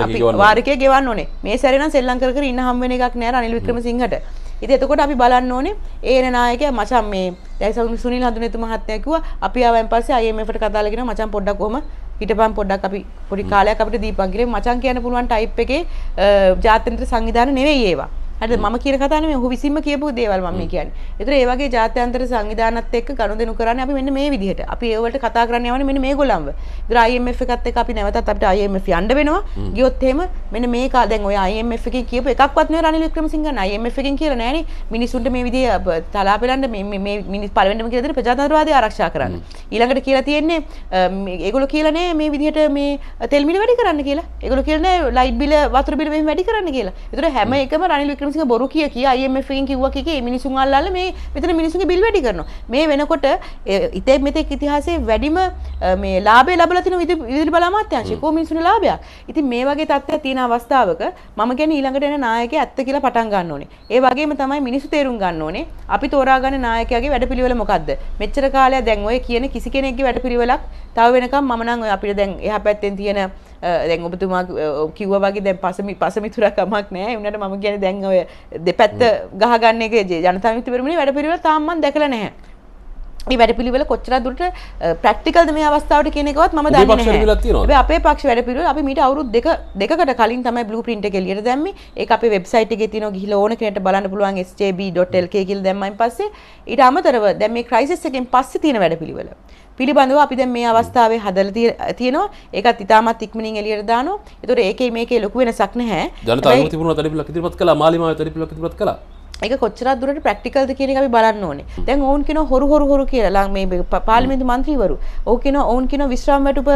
අපි වාරිකය ගෙවන්න ඕනේ. මේ සැරේ නම් සෙල්ලම් කර කර ඉන්න හම් වෙන එකක් නෑ රනිල් වික්‍රමසිංහට. ඉතින් එතකොට අපි බලන්න ඕනේ ඒන නායකයා මචං මේ දැන් සුනිල් හඳුනේතු මහත්තයා කිව්වා අපි ආවෙන් පස්සේ IMF එකට කතා කරගෙන මචං පොඩ්ඩක් කොහම හිටපන් පොඩ්ඩක් අපි පොඩි කාලයක් අපිට දීපන් කියලා මචං කියන්න පුළුවන් ටයිප් එකේ ජාත්‍යන්තර සංවිධාන නෙවෙයි ඒවා හරි මම කියන කතාව නෙමෙයි ඔහු විසින්ම කියපු දේවල් මම කියන්නේ. ඒතර ඒ වගේ ජාත්‍යන්තර සංවිධානත් එක්ක ගනුදෙනු කරන්නේ අපි මෙන්න මේ විදිහට. අපි ඒවලට කතා කරන්න යවන්නේ මෙන්න මේගොල්ලන්ව. ඒතර IMF එකත් එක්ක අපි නැවතත් අපිට IMF යන්න වෙනවා. ගියොත් එහෙම මෙන්න මේක දැන් ඔය IMF එකකින් කියපු එකක්වත් නෙවෙයි රනිල් වික්‍රමසිංහ IMF එකකින් කියලා නෑනේ. මිනිසුන්ට මේ විදිහ තලාපෙලන්න මේ මේ මිනිස් පළවෙනිම කියලා දෙන ප්‍රජාතන්ත්‍රවාදය ආරක්ෂා කරන්න. ඊළඟට කියලා තියෙන්නේ ඒගොල්ලෝ කියලා නෑ මේ විදිහට මේ තෙල් මිල වැඩි කරන්න කියලා. ඒගොල්ලෝ කියලා නෑ ලයිට් බිල වතුර බිල මෙහෙම වැඩි කරන්න කියලා. ඒතර හැම එකම රනිල් වික්‍රම මිනිසු බොරු කිය කිය IMF එකෙන් කිව්වා කිය කිය මේ මිනිසුන් අල්ලලා මේ මෙතන මිනිසුන්ගේ බිල් වැඩි කරනවා. මේ වෙනකොට ඉතේ මෙතෙක් ඉතිහාසයේ වැඩිම මේ ලාභය ලැබලා තිනු විදුලි බල අමාත්‍යාංශය. කොහොම මිනිසුන්ගේ ලාභයක්. ඉතින් මේ වගේ තත්ත්වයක් තියෙන අවස්ථාවක මම කියන්නේ ඊළඟට එන නායකයා ඇත්ත කියලා පටන් ගන්න ඕනේ. ඒ වගේම තමයි මිනිසු තේරුම් ගන්න ඕනේ අපි තෝරාගන්න නායකයාගේ වැඩපිළිවෙල මොකද්ද? මෙච්චර කාලයක් දැන් ඔය කියන කිසි කෙනෙක්ගේ වැඩපිළිවෙලක් තව වෙනකම් මම නම් ඔය අපිට දැන් එහා පැත්තෙන් තියෙන දැන් ඔබතුමා කිව්ව වගේ දැන් පසමි පසමිතුරකමක් නෑ උනට මම කියන්නේ දැන් ඔය දෙපැත්ත ගහගන්න එක ජනතා මිත්‍රපිරිමුණේ වැඩපිළිවෙල තාම මම දැකලා නැහැ. මේ වැඩපිළිවෙල කොච්චර දුරට ප්‍රැක්ටිකල්ද මේ අවස්ථාවට කියන එකවත් මම දන්නේ නැහැ. හැබැයි අපේ පක්ෂ වැඩපිළිවෙල අපි මීට අවුරුදු දෙක දෙකකට කලින් තමයි බ්ලූප්‍රින්ට් එක එළියට දැම්මේ. ඒක අපේ වෙබ්සයිට් එකේ තියෙනවා ගිහිල්ලා ඕන කෙනෙක්ට බලන්න පුළුවන් sjb.lk කියලා දැම්මයින් පස්සේ ඊට අමතරව දැන් මේ ක්‍රයිසිස් එකෙන් පස්සේ තියෙන වැඩපිළිවෙල. පිළිබඳව අපි දැන් මේ අවස්ථාවේ හදලා තියෙනවා. ඒකත් ඉතාමත් ඉක්මනින් එළියට දානවා. ඒතොර ඒකේ මේකේ ලොකු වෙනසක් නැහැ. ජනතා අනුමැති පුරුණ තරිපිලක් ඉදිරිපත් කළා. මාලිමාවේ තරිපිලක් ඉදිරිපත් කළා. ඒක කොච්චරක් දුරට ප්‍රැක්ටිකල්ද කියන එක අපි බලන්න ඕනේ. දැන් ඔවුන් කියන හොරු හොරු හොරු කියලා මේ පාර්ලිමේන්තු මන්ත්‍රීවරු. ඔව් කියන ඔවුන් කියන විශ්‍රාම වැටුප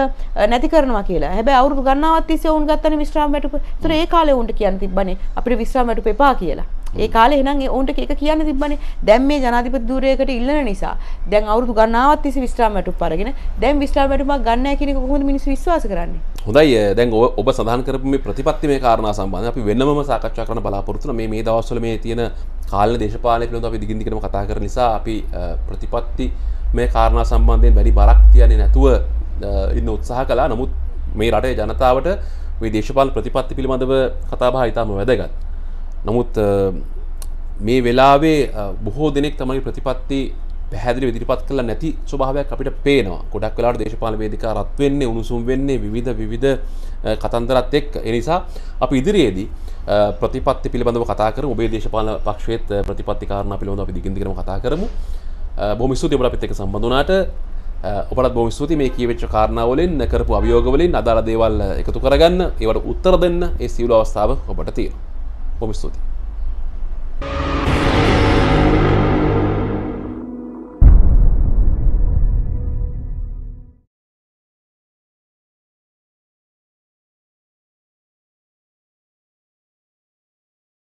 නැති කරනවා කියලා. හැබැයි අවුරුදු ගණනාවක් තිස්සේ ඔවුන් ගත්තනේ විශ්‍රාම වැටුප. ඒතර ඒ කාලේ ඔවුන්ට කියන්න තිබ්බනේ අපිට විශ්‍රාම වැටුප එපා කියලා. ඒ කාලේ එහෙනම් ඔවුන්ට ඒක කියන්න තිබ්බනේ. දැන් මේ ජනාධිපති ධූරයකට ඉල්ලන නිසා දැන් අවුරුදු ගණනාවක් තිස්සේ විස්රාම වැටුප් අරගෙන දැන් විස්රාම වැටුපක් ගන්න නැහැ කියන එක කොහොමද මිනිස්සු විශ්වාස කරන්නේ? හොඳයි. දැන් ඔබ සඳහන් කරපු මේ ප්‍රතිපත්ති මේ කාරණා සම්බන්ධයෙන් අපි වෙනමම සාකච්ඡා කරන්න බලාපොරොත්තු වෙනවා. මේ මේ දවස්වල මේ තියෙන කාලන දේශපාලනය පිළිබඳව අපි දිගින් දිගටම කතා කරන නිසා අපි ප්‍රතිපත්ති මේ කාරණා සම්බන්ධයෙන් වැඩි බරක් තියන්නේ නැතුව ඉන්න උත්සාහ කළා. නමුත් මේ රටේ ජනතාවට මේ දේශපාලන ප්‍රතිපත්ති පිළිබඳව කතාබහ ඉතාම වැදගත්. නමුත් මේ වෙලාවේ බොහෝ දෙනෙක් තමයි ප්‍රතිපත්ති පැහැදිලි විදිරිපත් කළ නැති ස්වභාවයක් අපිට පේනවා ගොඩක් වෙලාට දේශපාල වේදිකා රත් වෙන්නේ උණුසුම් වෙන්නේ විවිධ විවිධ කතන්දරත් එක් එනිසා අපි ඉදිරියේදී ප්‍රතිපත්ති පිළිබඳව කතා කරමු ඔබේ දේශපාලන පක්ෂයේත් ප්‍රතිපත්ති කාරණා පිළිබඳව අපි දිගින් දිගටම කතා කරමු බොහොම ස්තුතියි ඔබට අපිත් එක්ක සම්බන්ධ වුණාට ඔබටත් බොහොම ස්තුතියි මේ කියවෙච්ච කාරණාවලින් කරපු අභියෝගවලින් අදාළ දේවල් එකතු කරගන්න ඒවට උත්තර දෙන්න ඒ සියලු අවස්ථාව ඔබට තියෙනවා Bob Study.